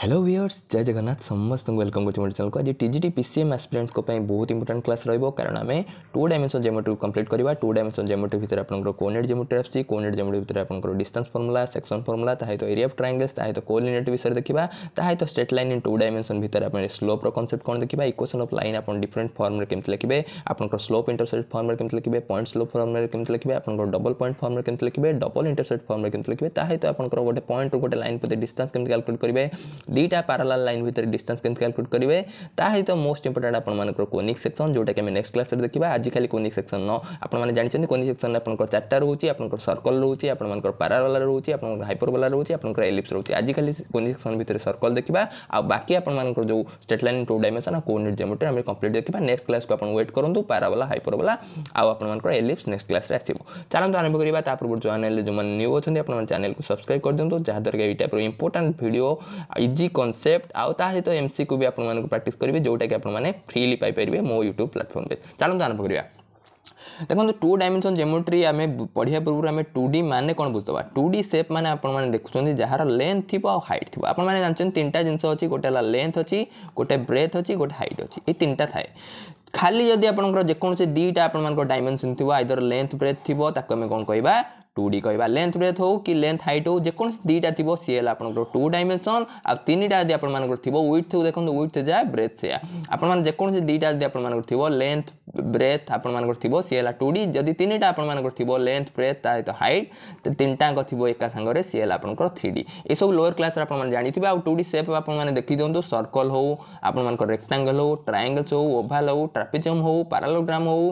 hello viewers জয় জগন্নাথ সমস্ত welcome করছি motor চ্যানেলকে আজ টিজিটি পিসিএম আসপিরান্টসঙ্ বহুত ইম্পর্টাট ক্লাস রহব কারণ আমি টু ডাইমেনশন জেমেট্রি কমপ্লিট করা টু ডাইমেনশন জেমেট্রি ভিতরে আপনার কোনেট জেমেট্রি আসছে কোনেট জেমেট্রি ভিতরে আপনার ডিস্টান্স ফর্মুলা সেকশন ফর্মুলা তা সহ এরিয়া অফ ট্রাঙ্গেলস তা সহ কোঅর্ডিনেট বিষয়ে দেখা তা সহ straight line in two dimension ভিতরে আপনার স্লোপ কনসেপ্ট কোণ দেখা ইকুয়েশন অফ লাইন আপনার ডিফরেন্ট ফর্মরে কেমি লিখবে আপনার স্লোপ ইন্টরসেক্ট ফর্মরে কেমি লিখবে পয়েন্ট স্লোপ ফর্মরে কেমি লিখবে আপনার ডবল পয়েন্ট ফর্মরে কেমি লিখবে ডবল ইন্টরসেক্ট ফর্মরে কেমি লিখবে তা সহ আপনার গোটে পয়েন্ট গোটে লাইন প্রতি ডিস্টান্স কেমি ক্যালকুলেট করবে दुटा पारालाल लाइन भितर डिस्टेंस कमी कैलकुलेट करेंगे ताकि मोस्ट इंपोर्टेंट आप कोनिक सेक्शन जोटा कि नेक्स्ट क्लास में देखा आज खाली कोनिक सेक्शन न आपने जानते कोनिक सेक्शन में आपको चार्टा रोचे आपको सर्कल रोचे आपर पारावाला रोचे आप हाइपरवाला रोचे आपर एलिप्स रोचे आज खाली कोनिक सेक्शन भितर सर्कल देखा आ बाकी आपर जो straight line two dimension coordinate geometry आम कंप्लीट देखा नेक्स्ट क्लास को आप वेट करूँ पारावाला हाइपरवाला आपर एलिप्स नेक्स्ट क्लास में आसो चलो आरंभ करवा पूर्व चैनल जो न्यू अच्छे अपने चैनल को सब्सक्राइब कर दिखाँ जहाँद्वारा ये टाइप इंपोर्टां भिड ଇଜି କନସେପ୍ଟ ଆଉ ତା ସହିତ ଏମ୍ସିକୁ ବି ଆପଣମାନଙ୍କୁ ପ୍ରାକ୍ଟିସ୍ କରିବେ ଯେଉଁଟାକି ଆପଣମାନେ ଫ୍ରିଲି ପାଇପାରିବେ ମୋ ୟୁଟ୍ୟୁବ୍ ପ୍ଲାଟଫର୍ମରେ ଚାଲନ୍ତୁ ଆରମ୍ଭ କରିବା ଦେଖନ୍ତୁ ଟୁ ଡାଇମେନସନ୍ ଜେମେଟ୍ରି ଆମେ ପଢ଼ିବା ପୂର୍ବରୁ ଆମେ ଟୁ ଡି ମାନେ କ'ଣ ବୁଝିଦେବା ଟୁ ଡି ସେପ୍ ମାନେ ଆପଣମାନେ ଦେଖୁଛନ୍ତି ଯାହାର ଲେନ୍ଥ ଥିବ ଆଉ ହାଇଟ୍ ଥିବ ଆପଣମାନେ ଜାଣିଛନ୍ତି ତିନିଟା ଜିନିଷ ଅଛି ଗୋଟେ ହେଲା ଲେନ୍ଥ ଅଛି ଗୋଟେ ବ୍ରେଥ୍ ଅଛି ଗୋଟେ ହାଇଟ୍ ଅଛି ଏଇ ତିନିଟା ଥାଏ ଖାଲି ଯଦି ଆପଣଙ୍କର ଯେକୌଣସି ଦୁଇଟା ଆପଣମାନଙ୍କର ଡାଇମେନସନ୍ ଥିବ ଆଇଦର ଲେନ୍ଥ ବ୍ରେଥ୍ ଥିବ ତାକୁ ଆମେ କ'ଣ କହିବା টু ଡି କହିବା ଲେନ୍ଥ ବ୍ରେଥ୍ ହେଉ କି ଲେନ୍ଥ ହାଇଟ୍ ହେଉ ଯେକୌଣସି ଦୁଇଟା ଥିବ ସିଏ ହେଲା ଆପଣଙ୍କର ଟୁ ଡାଇମେନସନ୍ ଆଉ ତିନିଟା ଯଦି ଆପଣମାନଙ୍କର ଥିବ ୱିଥ୍ ଦେଖନ୍ତୁ ୱିଥ୍ ଯାହା ବ୍ରେଥ୍ ସେୟା ଆପଣମାନେ ଯେକୌଣସି ଦୁଇଟା ଯଦି ଆପଣମାନଙ୍କର ଥିବ ଲେନ୍ଥ ବ୍ରେଥ୍ ଆପଣମାନଙ୍କର ଥିବ ସିଏ ହେଲା ଟୁ ଡି ଯଦି ତିନିଟା ଆପଣମାନଙ୍କର ଥିବ ଲେନ୍ଥ ବ୍ରେଥ୍ ତା ସହିତ ହାଇଟ୍ ତିନିଟାଙ୍କ ଥିବ ଏକା ସାଙ୍ଗରେ ସିଏ ହେଲା ଆପଣଙ୍କର ଥ୍ରୀ ଡି ଏସବୁ ଲୋୟର କ୍ଲାସ୍ରେ ଆପଣମାନେ ଜାଣିଥିବେ ଆଉ ଟୁ ଡି ସେପ୍ ଆପଣମାନେ ଦେଖିଦିଅନ୍ତୁ ସର୍କଲ୍ ହେଉ ଆପଣମାନଙ୍କର ରେକ୍ଟାଙ୍ଗଲ୍ ହେଉ ଟ୍ରାଏଙ୍ଗଲ୍ସ ହେଉ ଓଭାଲ୍ ହେଉ ଟ୍ରାପିଜିୟମ୍ ହେଉ ପାରାଲୋଗ୍ରାମ୍ ହେଉ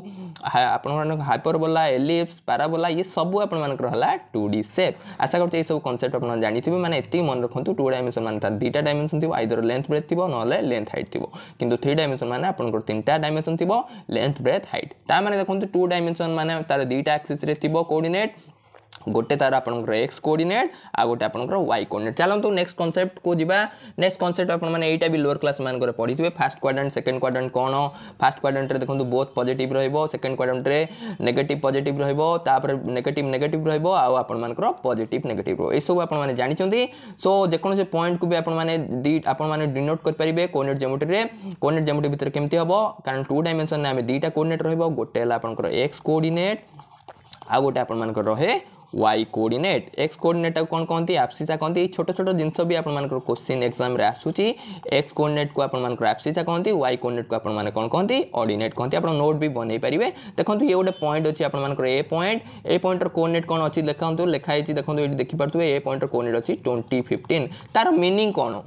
ଆପଣମାନଙ୍କ ହାଇପରବୋଲା ଏଲିପ୍ସ ପାରାବୋଲା ଇଏ ସବୁ ଆପଣମାନଙ୍କର ହେଲା ଟୁ ଡି ସେପ୍ ଆଶା କରୁଛି ଏସବୁ କନସେପ୍ଟ ଆପଣମାନେ ଜାଣିଥିବେ ମାନେ ଏତିକି ମନେ ରଖନ୍ତୁ ଟୁ ଡାଇମେନ୍ସନ୍ ମାନେ ତାର ଦୁଇଟା ଡାଇମେନ୍ସନ୍ ଥିବ ଆଇଦର ଲେନ୍ଥ ବ୍ରେଥ୍ ଥିବ ନହେଲେ ଲେନ୍ଥ ହାଇଟ୍ ଥିବ କିନ୍ତୁ ଥ୍ରୀ ଡାଇମେନ୍ସନ୍ ମାନେ ଆପଣଙ୍କର ତିନିଟା ଡାଇମେନ୍ସନ୍ ଥିବ ଲେନ୍ଥ লেন্থ ব্রেথ হাইট তার মানে দেখুন টু ডাইমেনশন মানে তার দুইটা আক্সিসে থিব কোঅর্ডিনেট गोटे तार आप एक्स कोअर्डनेट आ गोटे आपंकर वाई कोअर्डनेट चलतु नेक्स्ट कनसेप्ट को जी नेक्स्ट कनसेप्ट आपने भी लोअर क्लास मानक पढ़ी फास्ट क्वाड्रांट सेकेंड क्वाड्रांट कौन फास्ट क्वाड्रांट देखो both positive second quadrant negative positive negative negative रहा पजिट नेगेट रसबू आपने जानते सो जो पॉइंट को भी आपने दी आपने डिनोट करेंगे कोअर्डनेट जेमेट्री कोअर्डनेट जेमेट्री भितर केमती हम कारण टू डायमेनसन आम दुईटा कोअर्डनेट रोटे आप एक्स कोअर्डेट आ गोटे आपर रहे वाई कोर्डनेट एक्स कोर्डनेट को कौन कहते आप्सीसा कहते छोट छोट जिनस भी आपर क्वेश्चन एक्जाम आसूँ एक्स कोर्डनेट को आपर आप्सीसा कहते वाई कोर्डनेट को आपण कौन कहते अर्डनेट कहते आप नोट भी बनई पारे देखो ये गोटे पॉइंट अच्छी आपर ए पॉइंट ए पॉइंटर कोर्डनेट कौन अच्छी लिखातु लिखाई देखो ये देखिपे ए पॉइंटर कोर्डनेट अच्छी ट्वेंटी फिफ्टन तार मिनिंग कौन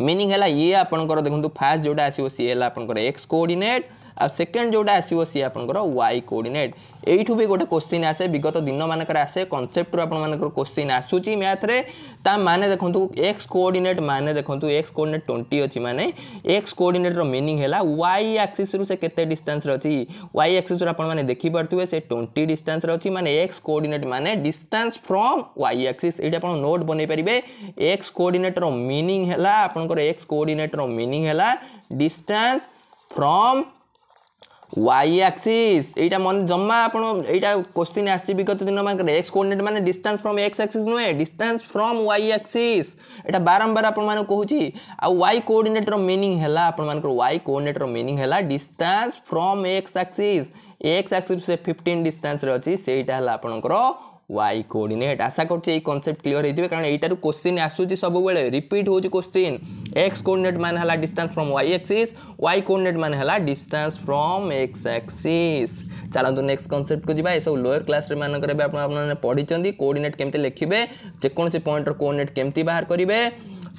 मिनिंग है ये आपंकर देखो फास्ट जोटा आसो सी है आपंकर एक्स कोर्डनेट ଆଉ ସେକେଣ୍ଡ ଯେଉଁଟା ଆସିବ ସିଏ ଆପଣଙ୍କର ୱାଇ କୋଡ଼ିନେଟ୍ ଏଇଠୁ ବି ଗୋଟେ କୋଶ୍ଚିନ୍ ଆସେ ବିଗତ ଦିନମାନଙ୍କରେ ଆସେ କନସେପ୍ଟରୁ ଆପଣମାନଙ୍କର କୋଶ୍ଚିନ୍ ଆସୁଛି ମ୍ୟାଥ୍ରେ ତା ମାନେ ଦେଖନ୍ତୁ ଏକ୍ସ କୋଡ଼ିନେଟ୍ ମାନେ ଦେଖନ୍ତୁ ଏକ୍ସ କୋଡ଼ିନେଟ୍ ଟ୍ୱେଣ୍ଟି ଅଛି ମାନେ ଏକ୍ସ କୋଡ଼ିନେଟ୍ର ମିନିଂ ହେଲା ୱାଇ ଆକ୍ସିସ୍ରୁ ସେ କେତେ ଡିଷ୍ଟାନ୍ସରେ ଅଛି ୱାଇ ଆକ୍ସିସ୍ରୁ ଆପଣମାନେ ଦେଖିପାରୁଥିବେ ସେ ଟ୍ୱେଣ୍ଟି ଡିଷ୍ଟାନ୍ସରେ ଅଛି ମାନେ ଏକ୍ସ କୋଡ଼ିନେଟ୍ ମାନେ ଡିଷ୍ଟାନ୍ସ ଫ୍ରମ୍ ୱାଇ ଆକ୍ସିସ୍ ଏଇଠି ଆପଣ ନୋଟ୍ ବନେଇ ପାରିବେ ଏକ୍ସ କୋଡ଼ିନେଟ୍ର ମିନିଂ ହେଲା ଆପଣଙ୍କର ଏକ୍ସ କୋଡ଼ିନେଟ୍ର ମିନିଂ ହେଲା ଡିଷ୍ଟାନ୍ସ ଫ୍ରମ୍ ওয়াই আক্সিস এইটা মনে জমা আপনার এইটা কোশ্চিন আসছে বিগত দিন মানকরে এক্স কোর্ডিনেট মানে ডিস্টান্স ফ্রম এক্স আক্সিস নুহে ডিস্টান্স ফ্রম ওয়াই আক্সিস এটা বারম্বার আপনার কুচি আই কোর্ডিনেটর মিনিং হল আপনার ওয়াই কোর্ডিনেটর মিনিং হল distance from X axis X axis fifteen ডিস্টান্সরে অছি সেইটা হল আপনার ওয়াই কোর্ডিনেট আশা করছি এই কনসেপ্ট ক্লিয়ার হয়ে কারণ এইটার কোশ্চিন আসুচি সবুলে রিপিট হচ্ছে কোশ্চিন এক্স কোর্ডিনেট মানে হল distance from Y axis Y coordinate মানে হল ডিস্টান্স ফ্রম এক্স আক্সিস ଚାଲନ୍ତୁ ନେକ୍ସଟ କନସେପ୍ଟକୁ ଯିବା ଏସବୁ ଲୋୟର କ୍ଲାସ୍ରେ ମାନଙ୍କରେ ବି ଆପଣ ଆପଣମାନେ ପଢ଼ିଛନ୍ତି କୋଡ଼ିନେଟ୍ କେମିତି ଲେଖିବେ ଯେକୌଣସି ପଏଣ୍ଟର କୋଡ଼ିନେଟ୍ କେମିତି ବାହାର କରିବେ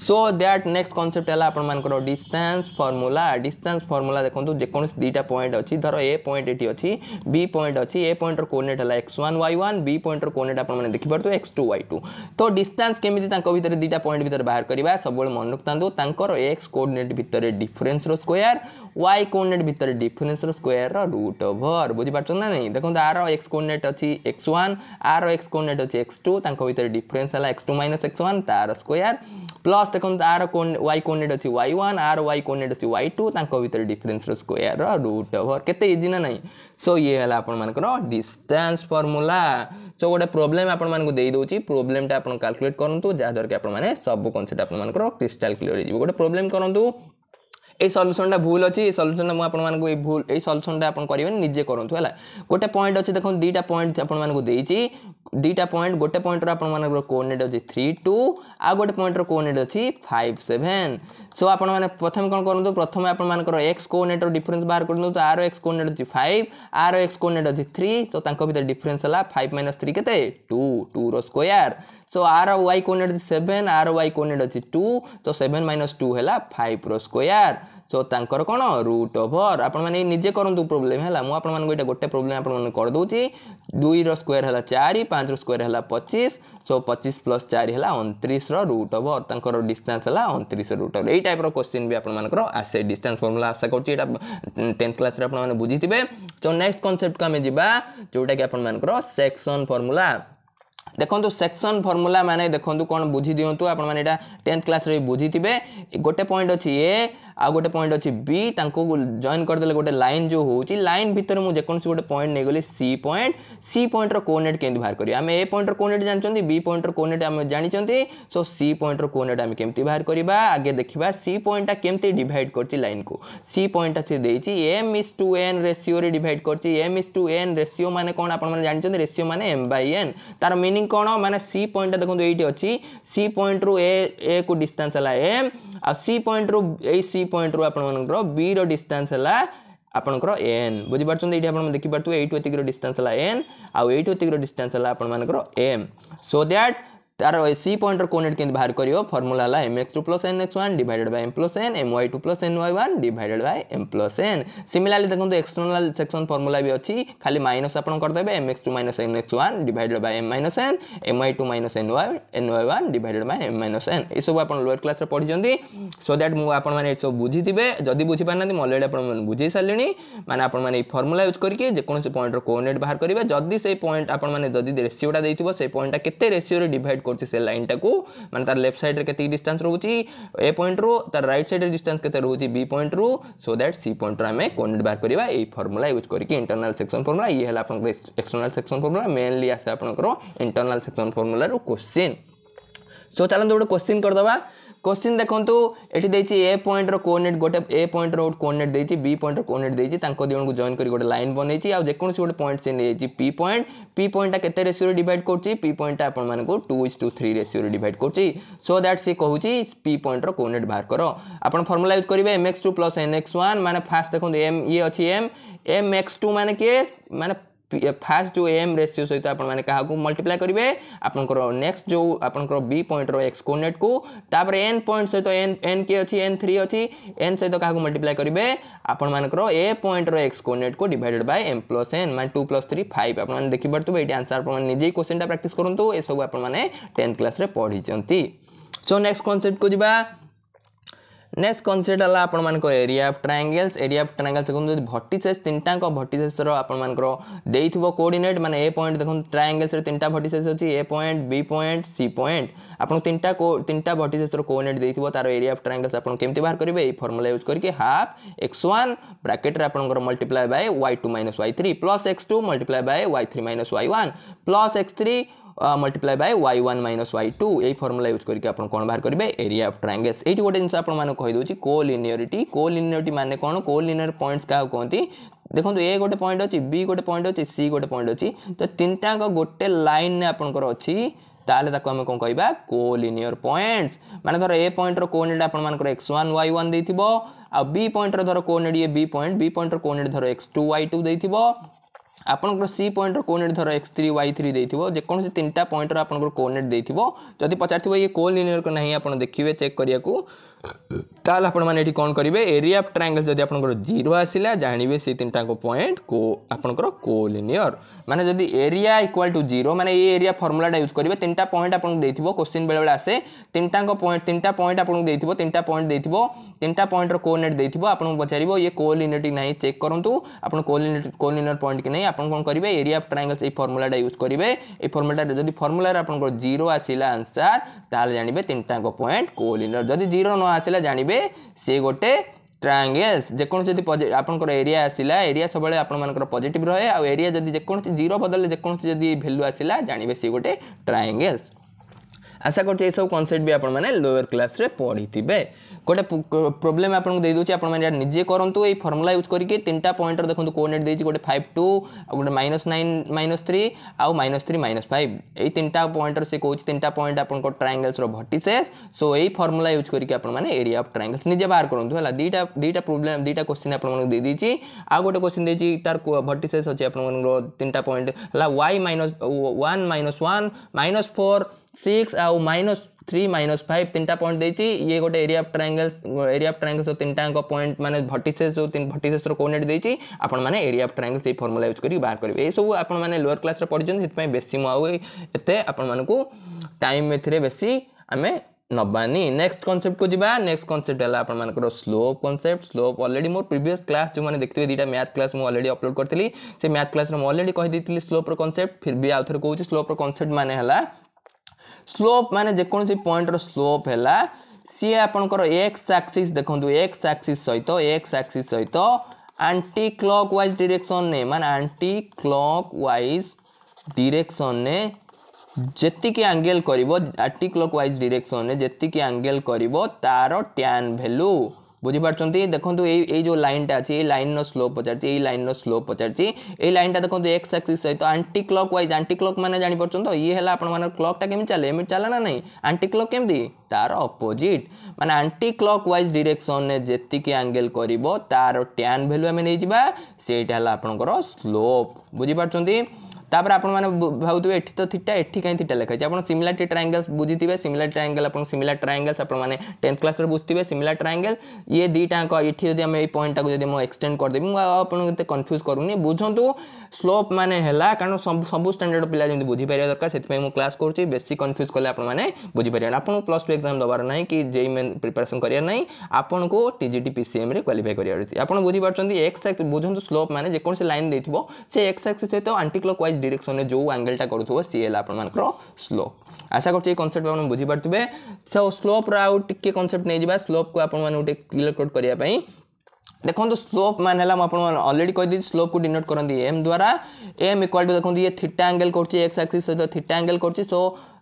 सो दैट नेक्स्ट कनसेप्ट है डिस्टान्स फर्मुला डिस्टान्स फर्मुला देखो जो दुईटा पॉइंट अच्छी धर ए पॉइंट ये अच्छी बी पॉइंट अच्छी ए पॉइंट कोर्डिनेट है x one y one B पॉइंटर कोर्डिनेट आपने देखिपे एक्स टू वाई टू तो डिस्टान्स केमी भितर दुईटा पॉइंट भितर बाहर करवा सब मन रखता एक्स कोर्डिनेट भितर डिफरेन्स स्क्वयर वाई कोर्डिनेट भितर डिफरेन्स स्क्वयर रुट ओवर बुझिपार ना नहीं देखो आर एक्स कोर्डिनेट अच्छी एक्स वन आर एक्स कोर्डनेट अच्छी एक्स टू भितर डिफरेन्स है x two minus x one तार स्क्वयर प्लस ପ୍ଲସ୍ ଦେଖନ୍ତୁ ଆର ୱାଇ କୋଡ଼ିନେଟ୍ ଅଛି ୱାଇ ୱାନ୍ ଆର ୱାଇ କୋଡ଼ିନେଟ୍ ଅଛି ୱାଇ ଟୁ ତାଙ୍କ ଭିତରେ ଡିଫରେନ୍ସର ସ୍କୋୟାରର ରୁଟ୍ ଓଭର୍ କେତେ ଇଜି ନା ନାହିଁ ସୋ ଇଏ ହେଲା ଆପଣମାନଙ୍କର ଡିଷ୍ଟାନ୍ସ ଫର୍ମୁଲା ସୋ ଗୋଟେ ପ୍ରୋବ୍ଲେମ୍ ଆପଣମାନଙ୍କୁ ଦେଇଦେଉଛି ପ୍ରୋବ୍ଲେମ୍ଟା ଆପଣ କାଲକୁଲେଟ୍ କରନ୍ତୁ ଯାହାଦ୍ୱାରା କି ଆପଣମାନେ ସବୁ କନସେପ୍ଟ ଆପଣମାନଙ୍କର କ୍ରିଷ୍ଟାଲ୍ କ୍ଲିୟର୍ ହେଇଯିବ ଗୋଟେ ପ୍ରୋବ୍ଲେମ୍ କରନ୍ତୁ এই সলুসনটা ভুল অছি এই সলুসনটা মু আপনাদের এই ভুল এই সলুসনটা আপনার করবেন নিজে করতু হল গোটে পয়েন্ট অছে দেখুন দুইটা পয়েন্ট আপনার দিয়েছি দুইটা পয়েন্ট গোটে পয়েন্টর আপনার কোঅর্ডিনেট অছে থ্রি টু আউ গোটে পয়েন্টর কোঅর্ডিনেট অছি ফাইভ সেভেন সো আপনার প্রথমে কম করতু প্রথমে আপনার এক্স কোঅর্ডিনেটর ডিফরেন্স বাহার করে দিও আর এক্স কোঅর্ডিনেট অছি ফাইভ আর এক্স কোঅর্ডিনেট অছি থ্রি তো তাঁর ভিতরে ডিফরেন্স হল ফাইভ মাইনস থ্রি কেতে টু টু র স্কোয়ার सो आर वाई कोनेट सेवेन आर वाई कोनेट अच्छी टू तो सेवेन माइनस टू है फाइव रो स्कोयार सो तांकर कौन रुट ओभर आपण मैंने निजे करूँ प्रोब्लेम है मुझे गोटे प्रोब्लेम आपदे दुईर स्क्वयर है चार पाँच स्क्वयर है पचिश सो पचीस प्लस चार है अणतीस रुट ओभर तर डिस्टान्स है अणतीस रुट ओवर यही टाइप्र क्वेश्चन भी आपर आसे डिस्टान्स फर्मुला आशा कर टेन्थ क्लास बुझी थे तो नेक्स्ट कनसेप्ट को आम जावा जोटा कि आपर सेक्शन फर्मुला ଦେଖନ୍ତୁ ସେକ୍ସନ୍ ଫର୍ମୁଲା ମାନେ ଦେଖନ୍ତୁ କ'ଣ ବୁଝି ଦିଅନ୍ତୁ ଆପଣମାନେ ଏଇଟା ଟେନ୍ଥ କ୍ଲାସ୍ରେ ବୁଝିଥିବେ ଗୋଟେ ପଏଣ୍ଟ ଅଛି ଏ ଆଉ ଗୋଟେ ପଏଣ୍ଟ ଅଛି ବି ତାଙ୍କୁ ଜଏନ୍ କରିଦେଲେ ଗୋଟେ ଲାଇନ୍ ଯେଉଁ ହେଉଛି ଲାଇନ୍ ଭିତରେ ମୁଁ ଯେକୌଣସି ଗୋଟେ ପଏଣ୍ଟ ନେଇଗଲି ସି ପଏଣ୍ଟ ସି ପଏଣ୍ଟର କୋନେଟ୍ କେମିତି ବାହାର କରିବା ଆମେ ଏ ପଏଣ୍ଟର କୋନେଟ୍ ଜାଣିଛନ୍ତି ବି ପଏଣ୍ଟର କୋନେଟ୍ ଆମେ ଜାଣିଛନ୍ତି ସୋ ସି ପଏଣ୍ଟର କୋନେଟ୍ ଆମେ କେମିତି ବାହାର କରିବା ଆଗେ ଦେଖିବା ସି ପଏଣ୍ଟଟା କେମିତି ଡିଭାଇଡ଼ କରିଛି ଲାଇନ୍କୁ ସି ପଏଣ୍ଟଟା ସେ ଦେଇଛି ଏମ୍ ଇସ୍ ଟୁ ଏନ୍ ରେସିଓରେ ଡିଭାଇଡ଼ କରିଛି m is to n ratio ମାନେ କ'ଣ ଆପଣମାନେ ଜାଣିଛନ୍ତି ରେସିଓ ମାନେ ଏମ୍ ବାଇ ଏନ୍ ତାର ମିନିଂ କ'ଣ ମାନେ ସି ପଏଣ୍ଟଟା ଦେଖନ୍ତୁ ଏଇଠି ଅଛି ସି ପଏଣ୍ଟରୁ ଏ ଏକୁ ଡିଷ୍ଟାନ୍ସ ହେଲା ଏମ୍ ଆଉ ସି ପଏଣ୍ଟରୁ ଏଇ ସି ପଏଣ୍ଟରୁ ଆପଣମାନଙ୍କର ବିର ଡିଷ୍ଟାନ୍ସ ହେଲା ଆପଣଙ୍କର ଏନ୍ ବୁଝିପାରୁଛନ୍ତି ଏଇଠି ଆପଣ ଦେଖିପାରୁଥିବେ ଏଇଠୁ ଏତିକିର ଡିଷ୍ଟାନ୍ସ ହେଲା ଏନ୍ ଆଉ ଏଇଠୁ ଏତିକିର ଡିଷ୍ଟାନ୍ସ ହେଲା ଆପଣମାନଙ୍କର ଏମ୍ ସୋ ଦ୍ୟାଟ୍ तार सी पॉइंटर कोनेट के बाहर कर फर्मुला है m x two plus n x one divided by m plus n m y two plus n y one divided by m plus n similarly देखते external section formula भी अच्छी खाली minus आप m x two minus n x one divided by m minus n m y two minus n y n y one divided by m minus n यू आप lower class पढ़ी सो that मुझे सब बुझीथे जदि बुझीपार ना अलरेडी आप बुझे सारे मैंने आपने फर्मुला यूज करके जेकोसी पॉइंटर कोअर्डिनेट बाहर करेंगे जदि से पॉइंट आप रेसीोटा दे पॉइंटा के रेसीो डिड कर করছি সে লাইনটাকে মানে তার লেফট সাইডে কত ডিষ্টান্স রয়েছে এ পয়েন্টরু তার রাইট সাইডে ডিষ্টান্স কত রয়েছে বি পয়েন্টরু সো দ্যাট সি পয়েন্টরু আমি কোর্ডিনেট বাহার করা এই ফর্মুলা ইউজ করি ইন্টরনাল সেকশন ফর্মুলা ইয়ে হল আপনার এক্সটর্নাল সেকশন ফর্মুলা মেনলি আসে আপনার ইন্টরনাল সেকশন ফর্মুলার কোশ্চিন সো চালু গোটে কোশ্চিন করদেবা क्वेश्चन देखो ये ए पॉइंट कोअर्डिनेट गोटे ए पॉइंट गोटे कोअर्डिनेट देखिए बी पॉइंटर कोअर्डिनेट देखिए तांको को जॉइन कर गोटे लाइन बनई आज जो गोटे पॉइंट से नहीं पी पॉइंट पी पॉइंटा केते रेसीओ डिवाइड कर पी पॉइंटा आपण two is to three ratio divide कर सो दैट सी कहूँ पी पॉइंटर कोअर्डिनेट बाहर कर आप फर्मुला यूज करेंगे m x two plus n x one मैंने फास्ट देखते एम ये अच्छी एम एम एक्स टू मैंने किए मैंने फास्ट eh, जो एम रेसीो सहित आपने क्या मल्टीप्लाए करेंगे आपंकर नेक्स्ट जो आप बी पॉइंटर एक्स कोर्डिनेट को एन पॉइंट सहित एन एन किए अच्छी एन थ्री अच्छी एन सहित क्या मल्टीप्लाए करेंगे आपंकर ए पॉइंटर एक्स कोर्डिनेट को divided by m plus n मैं टू प्लस थ्री फाइव आपने देखिपे ये आंसर आपजे क्वेश्चनटा प्राक्ट करूँ यू सब टेन्थ क्लास पढ़ी सो नेक्स्ट कनसेप्ट को जी ନେକ୍ସଟ କନସିଡର ହେଲା ଆପଣମାନଙ୍କର area of triangles area of triangles ଦେଖନ୍ତୁ ଯଦି ଭର୍ଟିସେସ୍ ତିନିଟାଙ୍କ ଭର୍ଟିସେସ୍ର ଆପଣମାନଙ୍କର ଦେଇଥିବ କୋଡ଼ିନେଟ୍ ମାନେ ଏ ପଏଣ୍ଟ ଦେଖନ୍ତୁ ଟ୍ରାଙ୍ଗେଲ୍ସରେ ତିନିଟା ଭର୍ଟିସେସ୍ ଅଛି A point B point C point ଆପଣଙ୍କୁ ତିନିଟା ତିନିଟା ଭର୍ଟିସେସ୍ର କୋଡ଼ିନେଟ୍ ଦେଇଥିବ ତାର ଏରିଆ ଅଫ୍ ଟ୍ରାଙ୍ଗେଲ୍ସ ଆପଣ କେମିତି ବାହାର କରିବେ ଏଇ ଫର୍ମୁଲା ୟୁଜ୍ କରିକି ହାଫ୍ ଏକ୍ସ ୱାନ୍ ବ୍ରାକେଟ୍ରେ ଆପଣଙ୍କର multiply by y two minus y three plus x two multiply by y three minus y one plus x three multiply by y one minus y two यही formula use करके आप कौन बाहर करेंगे area of triangles ये गोटे जिन आपदेवी कोलिनियरीटी कोलिनियरीटी मैंने कौन कोलिनियर पॉइंट्स क्या कहती ଦେଖନ୍ତୁ ଏ ଗୋଟେ ପଏଣ୍ଟ ଅଛି ବି ଗୋଟେ ପଏଣ୍ଟ ଅଛି ସି ଗୋଟେ ପଏଣ୍ଟ ଅଛି ତ ତିନିଟାଙ୍କ ଗୋଟେ ଲାଇନ୍ରେ ଆପଣଙ୍କର ଅଛି ତାହେଲେ ତାକୁ ଆମେ କ'ଣ କହିବା କୋଲିନିୟର ପଏଣ୍ଟସ୍ ମାନେ ଧର ଏ ପଏଣ୍ଟର କୋନେଟ୍ ଆପଣମାନଙ୍କର ଏକ୍ସ ୱାନ୍ ୱାଇ ୱାନ୍ ଦେଇଥିବ ଆଉ ବି ପଏଣ୍ଟର ଧର କୋନେଟ୍ ଇଏ ବି ପଏଣ୍ଟ ବି ପଏଣ୍ଟର କୋନେଟ୍ ଧର ଏକ୍ସ ଟୁ ୱାଇ ଟୁ ଦେଇଥିବ আপনকৰ সি পইণ্টৰ কোঅৰ্ডিনেট ধর X3 Y3 দিতিব জে কোনটো 3 টা পইণ্টৰ আপোনকৰ কোঅৰ্ডিনেট দিতিব যদি পচার্থিবে ই কো-লিনিয়ার কো নাই আপোন দেখিবে চেক কৰিয়া কো তাৰল আপোন মানে এটি কোণ কৰিব এৰিয়া অফ ট্ৰায়াঙ্গল যদি আপোনকৰ 0 আছিল জানিবে সেই 3 টা কো পইণ্ট কো আপোনকৰ কো-লিনিয়ার মানে যদি এৰিয়া ইকুৱাল টু 0 মানে এই এৰিয়া ফৰমুলাটা ইউজ কৰিব 3 টা পইণ্ট আপোনক দিতিব কোৱেশ্চন বেলে বেলে আহে তিনটাঙ্ক পয়েন্ট তিনটা পয়েন্ট আপনার দিয়ে তিনটা পয়েন্ট দিয়ে তিনটা পয়েন্টর কোঅর্ডিନେট দিয়ে আপনার পচার ইয়ে কোঅর্ডিনেট কি না চেক করতু আপনার কোঅর্ডিনেট কোঅর্ডিনেট পয়েন্ট কি না আপনার কম করবে এরিয়া অফ ট্রাঙ্গেলস এই ফর্মুলাটা ইউজ করবে এই ফর্মুলাটা যদি ফর্মুলার আপনার জিরো আসিলা আনসার তাহলে জাঁবে তিনটাঙ্ক পয়েন্ট কোঅর্ডিনেট যদি জিরো ন আসিলা জাঁবে সি গোটে ট্রাঙ্গেলস যেকোনো যদি আপনার এরিয়া আসিলা এরিয়া সবুলে আপনার পজিটিভ রয়ে আ এরিয়া যদি যেকোনো জিরো বদলে যেকোনো যদি ভ্যালু আসিলা জাঁবে সি গোটে ট্রাঙ্গেলস আশা করছি এইসব কনসেপ্ট বি আপনার লোয়র ক্লাসে পড়িবে গোটে প্রোবলেম আপনার দিয়ে আপনার নিজে করতু এই ফর্মুলা ইউজ করি তিনটা পয়েন্টর দেখুন কোনেট দিয়েছি গোটে ফাইভ টু গোটে মাইনস নাইন মাইনস থ্রি আউ মাইনস থ্রি মাইনস ফাইভ এই তিনটা পয়েন্টর সে কৌছি তিনটা পয়েন্ট আপনার ট্রাঙ্গেলসর ভর্টিসেস সো এই ফর্মুলা ইউজ করি আপনার এরিয়া অফ ট্রাঙ্গেলস নিজে বাহার করতু হল দুইটা দুইটা প্রোবলেম দুইটা কোশ্চিন আপনার দিয়ে দিয়েছি আউ গোটে কোশ্চিন দিয়েছি তার ভর্টিসেস অছে আপনার তিনটা পয়েন্ট হল y minus one minus one minus four six आउ माइनस थ्री माइनस फाइव तीन टा पॉइंट देती ये गोटे area of triangles area of triangles तीन टाइम पॉइंट मैंने भट्टिसेस जो भट्टिसेस कोऑर्डिनेट देती आपने एरिया अफ ट्राएंगल्स ये फर्मुला यूज करके बाहर करेंगे ये सब आपने लोअर क्लास पढ़ी से बेस मुझे आपण मानक टाइम ए बेस आम नबानी नेक्स्ट कनसेप्ट को जवा नेक्स्ट कनसेप्ट है आपर स्लोप कनसेप्ट स्लोप अलरेडी मोर प्रिवियस क्लास जो मैंने देखते दुईटा मैथ क्लास मुझे अलरेडी अपलोड करी से मैथ क्लास मुझे अलरेडी कही स्लोप कनसेप्ट फिर भी आउ थे कहूँ स्लोप्र कनसेप्ट मैंने ସ୍ଲୋପ୍ ମାନେ ଯେକୌଣସି ପଏଣ୍ଟର ସ୍ଲୋପ୍ ହେଲା ସିଏ ଆପଣଙ୍କର ଏକ୍ସ ଆକ୍ସିସ୍ ଦେଖନ୍ତୁ ଏକ୍ସ ଆକ୍ସିସ୍ ସହିତ ଏକ୍ସ ଆକ୍ସିସ୍ ସହିତ ଆଣ୍ଟି କ୍ଲକ୍ ୱାଇଜ୍ ଡିରେକ୍ସନ୍ରେ ମାନେ ଆଣ୍ଟି କ୍ଲକ୍ ୱାଇଜ୍ ଡିରେକ୍ସନ୍ରେ ଯେତିକି ଆଙ୍ଗେଲ୍ କରିବ ଆଣ୍ଟି କ୍ଲକ୍ ୱାଇଜ୍ ଡିରେକ୍ସନ୍ରେ ଯେତିକି ଆଙ୍ଗେଲ୍ କରିବ ତା'ର ଟ୍ୟାନ୍ ଭ୍ୟାଲୁ বুঝিপারছেন দেখুন এই এই যে লাইনটা আছে এই লাইন স্লোপ পচারছি এই লাইন স্লোপ পচারছি এই লাইনটা দেখুন এক্স আক্সিস সহ anticlockwise anti clock মানে জাঁপারছেন তো ইয়ে হল আপনার ক্লকটা কেমি চালে এমনি চালে না নাই আন্টি ক্লক কেমি তার অপোজিট মানে আন্টি ক্লক ওয়াইজ ডিরেকশনে যেতিকি আঙ্গেল করব তার ট্যান ভ্যালু আমি নিয়ে যা সেইটা হল আপনার স্লোপ বুঝিপারছেন ତାପରେ ଆପଣମାନେ ଭାବୁଥିବେ ଏଠି ତ ଥିଟା ଏଠି କାହିଁ ଥିଟା ଲେଖା ହେଇଛି ଆପଣ ସିମିଲାରିଟି ଟ୍ରାଙ୍ଗେଲ୍ସ ବୁଝିଥିବେ ସିମିଲାରିଟି ଟ୍ରାଙ୍ଗେଲ୍ ଆପଣ ସିମିଲାର ଟ୍ରାଙ୍ଗେଲ୍ସ ଆପଣମାନେ ଟେନ୍ଥ କ୍ଲାସ୍ରେ ବୁଝିଥିବେ ସିମିଲାର ଟ୍ରାଙ୍ଗେଲ୍ ଇଏ ଦୁଇଟାଙ୍କ ଏଠି ଯଦି ଆମେ ଏଇ ପଏଣ୍ଟଟାକୁ ଯଦି ମୁଁ ଏକ୍ସଟେଣ୍ଡ କରିଦେବି ମୁଁ ଆଉ ଆପଣଙ୍କୁ ଏତେ କନଫ୍ୟୁଜ୍ କରୁନି ବୁଝନ୍ତୁ ସ୍ଲୋପ୍ ମାନେ ହେଲା କାରଣ ସବୁ ଷ୍ଟାଣ୍ଡାର୍ଡ଼ ପିଲା ଯେମିତି ବୁଝିପାରିବା ଦରକାର ସେଥିପାଇଁ ମୁଁ କ୍ଲାସ୍ କରୁଛି ବେଶୀ କନଫ୍ୟୁଜ୍ କଲେ ଆପଣମାନେ ବୁଝିପାରିବେ ଆପଣଙ୍କୁ ପ୍ଲସ୍ ଟୁ ଏକ୍ଜାମ୍ ଦେବାର ନାହିଁ କି ଜେଇ ମେନ୍ ପ୍ରିପାରେସନ୍ କରିବାର ନାହିଁ ଆପଣଙ୍କୁ T G T P C ଏମ୍ରେ କ୍ୱାଲିଫାଏ କରିବାର ଅଛି ଆପଣ ବୁଝିପାରୁଛନ୍ତି ଏକ୍ସ ଆକ୍ସିସ୍ ବୁଝନ୍ତୁ ସ୍ଲୋପ୍ ମାନେ ଯେକୌଣସି ଲାଇନ୍ ଦେଇଥିବ ସେ ଏକ୍ସ ଆକ୍ସିସ୍ ସହିତ ଆଣ୍ଟି କ୍ଲକ୍ ୱାଇଜ୍ ଡିରେକ୍ସନ୍ରେ ଯେଉଁ ଆଙ୍ଗେଲଟା କରୁଥିବ ସିଏ ହେଲା ଆପଣମାନଙ୍କର ସ୍ଲୋ ଆଶା କରୁଛି ଏଇ କନସେପ୍ଟ ଆପଣ ବୁଝିପାରୁଥିବେ ସୋ ସ୍ଲୋପ୍ର ଆଉ ଟିକେ କନସେପ୍ଟ ନେଇଯିବା ସ୍ଲୋପ୍କୁ ଆପଣମାନଙ୍କୁ ଟିକେ କ୍ଲିୟର କଟ୍ କରିବା ପାଇଁ ଦେଖନ୍ତୁ ସ୍ଲୋପ୍ ମାନ ହେଲା ମୁଁ ଆପଣମାନେ ଅଲରେଡ଼ି କହିଦେଇଛି ସ୍ଲୋପ୍କୁ ଡିନୋଟ୍ କରନ୍ତି ଏମ୍ ଦ୍ୱାରା ଏମ୍ ଇକ୍ୱାଲ୍ ଟୁ ଦେଖନ୍ତୁ ଇଏ ଥିଟା ଆଙ୍ଗେଲ୍ କରୁଛି ଏକ୍ସ ଆକ୍ସିସ୍ ସହିତ ଥିଟା ଆଙ୍ଗେଲ୍ କରୁଛି ସୋ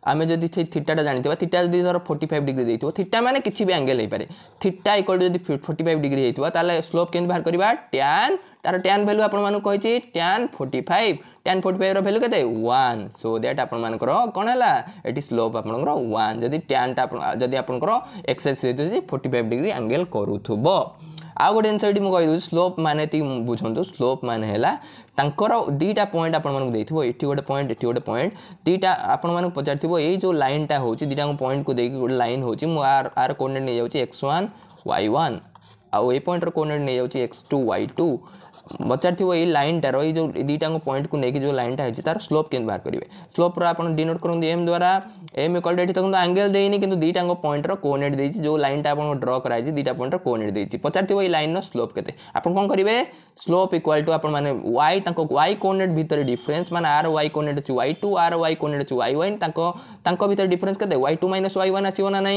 आम जो थीटाटा जानवा थीटा जब धर फोर्ट फाइव डिग्री देव थीटा मैंने किसी भी आंगेल पाए थीटा इक्वल जो जब फोर्ट फाइव डिग्री होता स्लोप के बाहर करवा टैन तार टैन भैल्यू आपंकि tan forty five tan forty five value के वन सो दैट आपर कौन है ये स्लोप आप वन जदि टैनटा जदि आपंकर एक्सरसाइज सहित फोर्ट फाइव डिग्री आंगेल करुव आउ गोटे जिन मुझे स्लोप मैंने बुझे स्लोप मान ତାଙ୍କର ଦୁଇଟା ପଏଣ୍ଟ ଆପଣମାନଙ୍କୁ ଦେଇଥିବ ଏଠି ଗୋଟେ ପଏଣ୍ଟ ଏଠି ଗୋଟେ ପଏଣ୍ଟ ଦୁଇଟା ଆପଣମାନଙ୍କୁ ପଚାରିଥିବ ଏଇ ଯେଉଁ ଲାଇନ୍ଟା ହେଉଛି ଦୁଇଟାଙ୍କ ପଏଣ୍ଟକୁ ଦେଇକି ଗୋଟେ ଲାଇନ୍ ହେଉଛି ମୁଁ ଆର ଆର କୋଡ଼ିନେଟ୍ ନେଇଯାଉଛି ଏକ୍ସ ୱାନ୍ ୱାଇ ୱାନ୍ ଆଉ ଏଇ ପଏଣ୍ଟର କୋଡ଼ିନେଟ୍ ନେଇଯାଉଛି ଏକ୍ସ ଟୁ ୱାଇ ଟୁ पचार थो ये लाइनटार यो दुटा पॉइंट को लेकिन जो लाइनटा होती तरह स्लोप के बाहर करेंगे स्लोप्र आप डिनोट करते एम द्वारा एम इक्वल टू तो आंगेल देनी कि दुटा पॉइंटर कोनेट दे जो लाइनटा आप ड्र कराई दुटा पॉइंट कोनेट देती पचार थो ये लाइन स्लोप के कौन करेंगे स्लोप इक्वाल टू आप वाई वाई कोनेट भितर डिफरेन्स मैंने आर वाई कोनेट अच्छी वाई टू आर वाई कोनेट अच्छे वाई वाइन भितर डिफरेन्स के y two minus y one आसना ना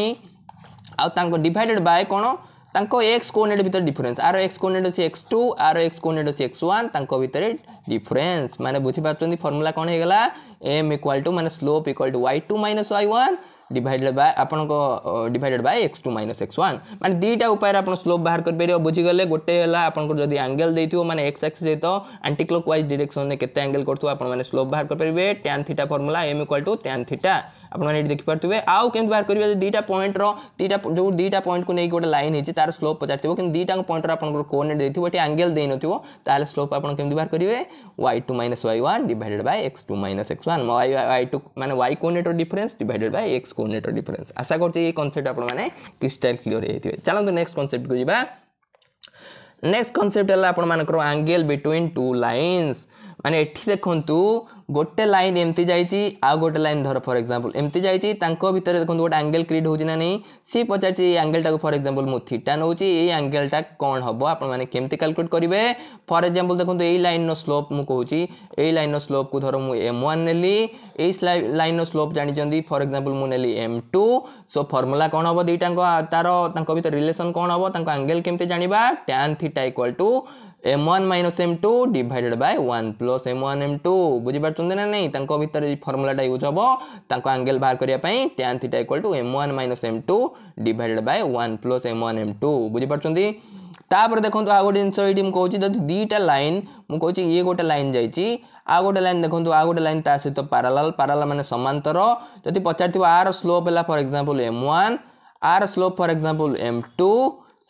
आउ डिडेड बाय कौन एक्स ଏକ୍ସ କୋଡ଼ିନେଟ୍ ଭିତରେ ଡିଫରେନ୍ସ ଆର ଏକ୍ସ କୋଡ଼ିନେଟ୍ ଅଛି ଏକ୍ସ ଟୁ ଆର ଏକ୍ସ କୋଡ଼ିନେଟ୍ ଅଛି ଏକ୍ସ ୱାନ୍ ତାଙ୍କ ଭିତରେ ଡିଫରେନ୍ସ ମାନେ ବୁଝିପାରୁଛନ୍ତି ଫର୍ମୁଲା କ'ଣ ହେଇଗଲା ଏମ୍ ଇକ୍ୱାଲ୍ ଟୁ ମାନେ slope equal to y two minus y divided by आप divided by x two minus x one मैंने दुटा उपाय आप स्लोप बाहर करेंगे बुझीगले गोटे आपको जब आंगेल दे मैंने एक्स आक्सीस सहित आंटी क्लॉक वाइज डिरेक्शन में केते आंगेल करूँ आप स्लोप बाहर करेंगे tan theta formula m equal to tan theta আপনার এটি দেখিপারে আউ কেমি বাহার করবে যদি দুইটা পয়েন্টর দুইটা যে দুইটা পয়েন্টকে নিয়ে গোটে লাইন হয়েছে তার স্লোপ পচারিথিব কিন্তু দুইটা পয়েন্টর আপনার কোঅর্ডিনেট দিয়ে এটি আঙ্গেল দিয়ে নথিব তাহলে স্লোপ আপনার কেমি বাহার করবে y two minus y one divided by x two minus x one y y two মানে ওয়াই কোঅর্ডিনেটর ডিফরেন্স ডিভাইডেড বাই এক্স কোঅর্ডিনেটর ডিফরেন্স আশা করছি এই কনসেপ্ট আপনার ক্রিস্টাল ক্লিয়ার হয়ে চলতো নেক্সট কনসেপ্টকে যা नेक्स्ट कनसेप्ट है आपण आंगेल बिटवीन टू लाइन्स ମାନେ ଏଠି ଦେଖନ୍ତୁ ଗୋଟେ ଲାଇନ୍ ଏମିତି ଯାଇଛି ଆଉ ଗୋଟେ ଲାଇନ୍ ଧର ଫର୍ ଏକ୍ଜାମ୍ପଲ୍ ଏମିତି ଯାଇଛି ତାଙ୍କ ଭିତରେ ଦେଖନ୍ତୁ ଗୋଟେ ଆଙ୍ଗେଲ୍ କ୍ରିଏଟ୍ ହେଉଛି ନା ନାହିଁ ସିଏ ପଚାରିଛି ଏଇ ଆଙ୍ଗେଲ୍ଟାକୁ ଫର୍ ଏକ୍ଜାମ୍ପଲ୍ ମୁଁ ଥିଟା ନେଉଛି ଏଇ ଆଙ୍ଗେଲ୍ଟା କ'ଣ ହେବ ଆପଣମାନେ କେମିତି କାଲକୁଲେଟ୍ କରିବେ ଫର୍ ଏକ୍ଜାମ୍ପଲ୍ ଦେଖନ୍ତୁ ଏଇ ଲାଇନ୍ର ସ୍ଲୋପ୍ ମୁଁ କହୁଛି ଏଇ ଲାଇନ୍ର ସ୍ଲୋପ୍କୁ ଧର ମୁଁ ଏମ୍ ୱାନ୍ ନେଲି ଏଇ ଲାଇନ୍ର ସ୍ଲୋପ୍ ଜାଣିଛନ୍ତି ଫର୍ ଏକ୍ଜାମ୍ପଲ୍ ମୁଁ ନେଲି ଏମ୍ ଟୁ ସୋ ଫର୍ମୁଲା କ'ଣ ହେବ ଦୁଇଟାଙ୍କ ତା'ର ତାଙ୍କ ଭିତରେ ରିଲେସନ୍ କ'ଣ ହେବ ତାଙ୍କ ଆଙ୍ଗେଲ୍ କେମିତି ଜାଣିବା tan theta equal to m1 minus m2 divided by 1 plus m1 m2 বুঝি পারছন্তি না নাই তাঙ্ক ভিতরে এই ফর্মুলাটা ইউজ হবো তাঙ্ক অ্যাঙ্গেল বাহার করিয়া পাই tan θ equal to m1 minus m2 divided by 1 plus m1 m2 বুঝি পারছন্তি তাপরে দেখন্তু আ গোটে জিনিস এটি মু কইছি যদি দুইটা লাইন মু কইছি ইয়ে গোটে লাইন যাইছি आ गोटे लाइन देखो आ गोटे लाइन ता सहित पारालाल पारालाल मैंने सामांतर जदि पचार आर स्लोप है फर एक्जामपल एम ओन आर slope for example m two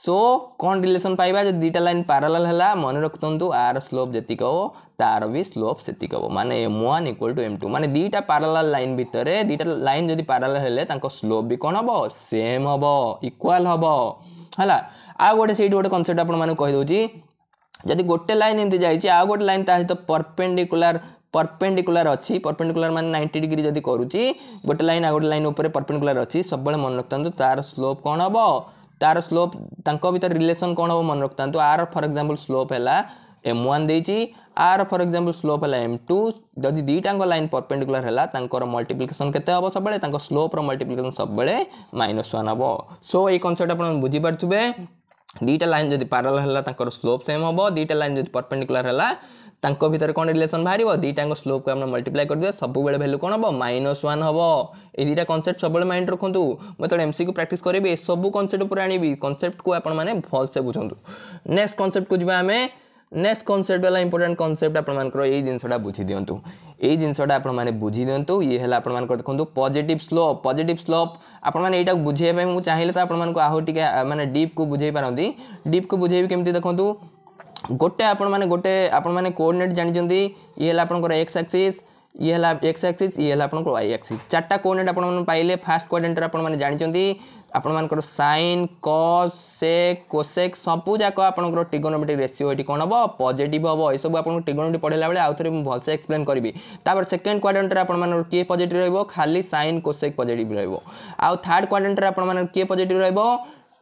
so কোন রিলেসন পাইবা যদি দুইটা লাইন প্যারালাল হলা মনে রাখতন্তু আর স্লোপ যেতিক হব তার বি স্লোপ সেতিক হব মানে m one equal to m two মানে দুইটা প্যারালাল লাইন ভিতরে দুইটা লাইন যদি প্যারালাল হলে তাঙ্ক স্লোপ বি কোন হব সেম হব ইকুয়াল হব হলা আর গোটে সেইটি গোটে কনসেপ্ট আপন মানে কই দউচি যদি গোটে লাইন এমতি যাইছি আর গোটে লাইন তা সহিত পারপেন্ডিকুলার परपेडिकुलार अच्छी परपेडिकुलार मैंने नाइंटी डिग्री जब करुच्ची गोटे लाइन आ गोटे लाइन उपर परपेडिकुलार अच्छी सब मने रखता तार स्लोप कौन हम ତାର ସ୍ଲୋପ୍ ତାଙ୍କ ଭିତରେ ରିଲେସନ୍ କ'ଣ ହେବ ମନେ ରଖିଥାନ୍ତୁ ଆର ଫର୍ ଏକ୍ଜାମ୍ପଲ୍ ସ୍ଲୋପ୍ ହେଲା ଏମ୍ ୱାନ୍ ଦେଇଛି ଆର ଫର୍ ଏକ୍ଜାମ୍ପଲ୍ ସ୍ଲୋପ୍ ହେଲା ଏମ୍ ଟୁ ଯଦି ଦୁଇଟାଙ୍କ ଲାଇନ୍ ପରପେଣ୍ଡିକୁଲାର ହେଲା ତାଙ୍କର ମଲ୍ଟିପ୍ଲିକେସନ୍ କେତେ ହେବ ସବୁବେଳେ ତାଙ୍କ ସ୍ଲୋପ୍ର ମଲ୍ଟିପ୍ଲିକେସନ୍ ସବୁବେଳେ ମାଇନସ୍ ୱାନ୍ ହେବ ସୋ ଏଇ କନସେପ୍ଟ ଆପଣ ବୁଝିପାରୁଥିବେ ଦୁଇଟା ଲାଇନ୍ ଯଦି ପାରାଲ ହେଲା ତାଙ୍କର ସ୍ଲୋପ୍ ସେମ୍ ହେବ ଦୁଇଟା ଲାଇନ୍ ଯଦି ପରପେଣ୍ଡିକୁଲାର ହେଲା ତାଙ୍କ ଭିତରେ କ'ଣ ରିଲେସନ୍ ବାହାରିବ ଦୁଇଟାଙ୍କ ସ୍ଲୋପ୍କୁ ଆପଣ ମଲ୍ଟିପ୍ଲାଏ କରିଦେବେ ସବୁବେଳେ ଭ୍ୟାଲୁ କ'ଣ ହେବ ମାଇନସ୍ ୱାନ୍ ହେବ ଏଇ ଦୁଇଟା କନସେପ୍ଟ ସବୁବେଳେ ମାଇଣ୍ଡ ରଖନ୍ତୁ ମୁଁ ଯେତେବେଳେ ଏମ୍ସିକୁ ପ୍ରାକ୍ଟିସ୍ କରିବି ଏସବୁ କନସେପ୍ଟ ଉପରେ ଆଣିବି କନସେପ୍ଟକୁ ଆପଣମାନେ ଭଲସେ ବୁଝନ୍ତୁ ନେକ୍ସଟ କନସେପ୍ଟକୁ ଯିବା ଆମେ ନେକ୍ସଟ କନସେପ୍ଟ ହେଲା ଇମ୍ପୋର୍ଟାଣ୍ଟ କନସେପ୍ଟ ଆପଣମାନଙ୍କର ଏଇ ଜିନିଷଟା ବୁଝି ଦିଅନ୍ତୁ ଏଇ ଜିନିଷଟା ଆପଣମାନେ ବୁଝି ଦିଅନ୍ତୁ ଇଏ ହେଲା ଆପଣମାନଙ୍କର ଦେଖନ୍ତୁ ପଜିଟିଭ୍ ସ୍ଲୋପ୍ ପଜିଟିଭ୍ ସ୍ଲୋପ୍ ଆପଣମାନେ ଏଇଟାକୁ ବୁଝେଇବା ପାଇଁ ମୁଁ ଚାହିଁଲେ ତ ଆପଣମାନଙ୍କୁ ଆହୁରି ଟିକେ ମାନେ ଡିପ୍କୁ ବୁଝେଇ ପାରନ୍ତି ଡିପ୍କୁ ବୁଝେଇବି କେମିତି ଦେଖନ୍ତୁ ଗୋଟେ ଆପଣମାନେ ଗୋଟେ ଆପଣମାନେ କୋଡ଼ିନେଟ୍ ଜାଣିଛନ୍ତି ଇଏ ହେଲା ଆପଣଙ୍କର ଏକ୍ସ ଆକ୍ସିସ୍ ଇଏ ହେଲା ଏକ୍ସ ଆକ୍ସିସ୍ ଇଏ ହେଲା ଆପଣଙ୍କର ୱାଇ ଆକ୍ସିସ୍ ଚାରିଟା କୋଡ଼ିନେଟ୍ ଆପଣମାନେ ପାଇଲେ ଫାଷ୍ଟ କୋଡ଼ିନେଟ୍ର ଆପଣମାନେ ଜାଣିଛନ୍ତି ଆପଣମାନଙ୍କର ସାଇନ୍ କସ୍ ସେକ୍ କୋସେକ୍ ସବୁଯାକ ଆପଣଙ୍କର ଟିଗୋନୋମେଟ୍ରିକ୍ ରେସିଓ ଏଠି କ'ଣ ହେବ ପଜିଟିଭ୍ ହେବ ଏସବୁ ଆପଣଙ୍କୁ ଟିଗୋନୋମେଟ୍ରି ପଢ଼େଇଲା ବେଳେ ଆଉ ଥରେ ମୁଁ ଭଲସେ ଏକ୍ସପ୍ଲେନ୍ କରିବି ତାପରେ ସେକେଣ୍ଡ କ୍ୱାଡ୍ରାଣ୍ଟରେ ଆପଣମାନଙ୍କର କିଏ ପଜିଟିଭ୍ ରହିବ ଖାଲି ସାଇନ୍ କୋସେକ୍ ପଜିଟିଭ୍ ରହିବ ଆଉ ଥାର୍ଡ଼ କ୍ୱାଡ୍ରାଣ୍ଟରେ ଆପଣମାନଙ୍କର କିଏ ପଜିଟିଭ୍ ରହିବ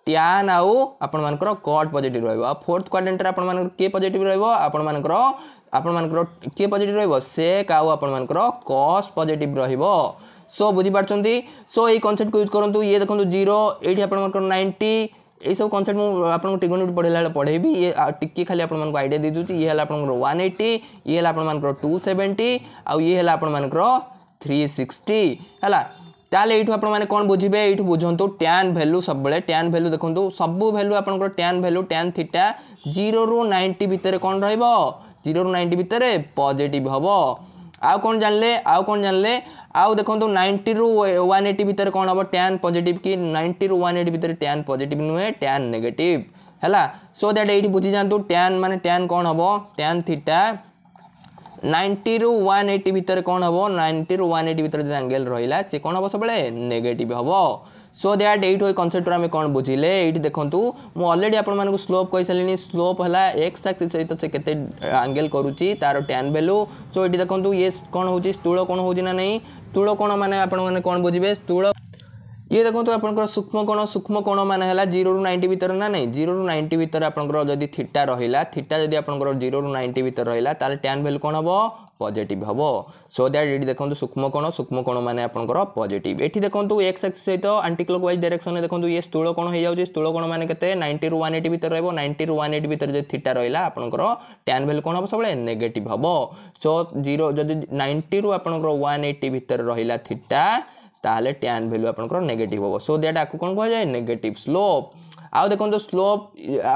ট্যান আউ আপনার কট পজিটিভ রহব আর ফোর্থ কোয়াড্রেন্টরে আপনার কে পজিটিভ রহব আপনার আপনার কে পজিটিভ রহব সেক আউ আপনার কস পজিটিভ রহব সো বুঝিপারছেন সো এই কনসেপ্ট ইউজ করতু ইয়ে দেখুন জিরো এইটি আপনার নাইনটি এইসব কনসেপ্ট মু আপনার টিগোনোমিটি পড়াইলা বেড়ে পড়াইবি ইয়ে টিকি খালি আপনার আইডিয়া দিয়ে দেছি ইয়ে হল আপনার ওয়ান এইটি ইয়ে হল আপনার টু সেভেন্টি আউ ইয়ে হল আপনার থ্রি সিক্সটি হ্যাঁ ତାହେଲେ ଏଇଠୁ ଆପଣମାନେ କ'ଣ ବୁଝିବେ ଏଇଠୁ ବୁଝନ୍ତୁ ଟ୍ୟାନ୍ ଭ୍ୟାଲୁ ସବୁବେଳେ ଟ୍ୟାନ୍ ଭ୍ୟାଲୁ ଦେଖନ୍ତୁ ସବୁ ଭ୍ୟାଲୁ ଆପଣଙ୍କର ଟ୍ୟାନ୍ ଭ୍ୟାଲୁ ଟ୍ୟାନ୍ ଥିଟା ଜିରୋରୁ ନାଇଣ୍ଟି ଭିତରେ କ'ଣ ରହିବ ଜିରୋରୁ ନାଇଣ୍ଟି ଭିତରେ ପଜିଟିଭ୍ ହେବ ଆଉ କ'ଣ ଜାଣିଲେ ଆଉ କ'ଣ ଜାଣିଲେ ଆଉ ଦେଖନ୍ତୁ ନାଇଣ୍ଟିରୁ ୱାନ୍ ଏଇଟି ଭିତରେ କ'ଣ ହେବ ଟ୍ୟାନ୍ ପଜିଟିଭ୍ କି ନାଇଣ୍ଟିରୁ ୱାନ୍ ଏଇଟି ଭିତରେ ଟ୍ୟାନ୍ ପଜିଟିଭ୍ ନୁହେଁ ଟ୍ୟାନ୍ ନେଗେଟିଭ୍ ହେଲା ସୋ ଦ୍ୟାଟ୍ ଏଇଠି ବୁଝିଯାଆନ୍ତୁ ଟ୍ୟାନ୍ ମାନେ ଟ୍ୟାନ୍ କ'ଣ ହେବ ଟ୍ୟାନ୍ ଥିଟା নাইন্টিরু ওয়ান এইটি ভিতরে কোণ হব নাইন্টিরু ওয়ান এইটি ভিতরে যে আঙ্গেল রহিলা সে কোণ হব সবুলে নেগেটিভ হব সো দ্যাট এইটু এই কনসেপ্টর আমি কোণ বুঝিলে এইটি দেখন্তু মু অলরেডি আপনার স্লোপ কইসারিনি স্লোপ হলা এক্স আক্সিস সহিত সে কেতে আঙ্গেল করুচি তার ট্যান ভ্যালু সো এটি দেখন্তু ইয়ে কোণ হচ্ছে স্থূল কোণ হচ্ছে না নাই স্থূল কোণ মানে আপনার কোণ বুঝবে স্থূল ଇଏ ଦେଖନ୍ତୁ ଆପଣଙ୍କର ସୂକ୍ଷ୍ମ କୋଣ ସୂକ୍ଷ୍ମ କୋଣ ମାନେ ହେଲା ଜିରୋରୁ ନାଇଣ୍ଟି ଭିତରେ ନା ନାହିଁ ଜିରୋରୁ ନାଇଣ୍ଟି ଭିତରେ ଆପଣଙ୍କର ଯଦି ଥିଟା ରହିଲା ଥିଟା ଯଦି ଆପଣଙ୍କର ଜିରୋରୁ ନାଇଣ୍ଟି ଭିତରେ ରହିଲା ତାହେଲେ ଟ୍ୟାନ୍ ଭ୍ୟାଲ୍ୟୁ କ'ଣ ହେବ পজিটিভ হব সো দ্যাট এটি দেখুন সূক্ষ্মকোণ সূক্ষ্মকোণ মানে আপনার পজিটিভ এটি দেখুন এক্স এক্স সহিত আন্টি ক্লক ওয়াইজ ডাইরেকশন দেখুন ইয়ে স্থূলকোণ হয়ে যাচ্ছে স্থূলকোণ মানে কেতে নাইনটি রু ওয়ান এইটি ভিতরে রহব নাইনটি রু ওয়ান এইটি ভিতরে যদি থিটা রহলা আপনার ট্যান ভ্যালু কোণ হব সবুজ নেগেটিভ হব সো জিরো যদি নাইনটি রু আপনার ওয়ান এইটি ভিতরে রহলা থিটা তাহলে ট্যান ভ্যালু আপনার নেগেটিভ হব সো দ্যাট আকু কোণ কুহযায় নেগেটিভ স্লোপ আউ দেখুন স্লোপ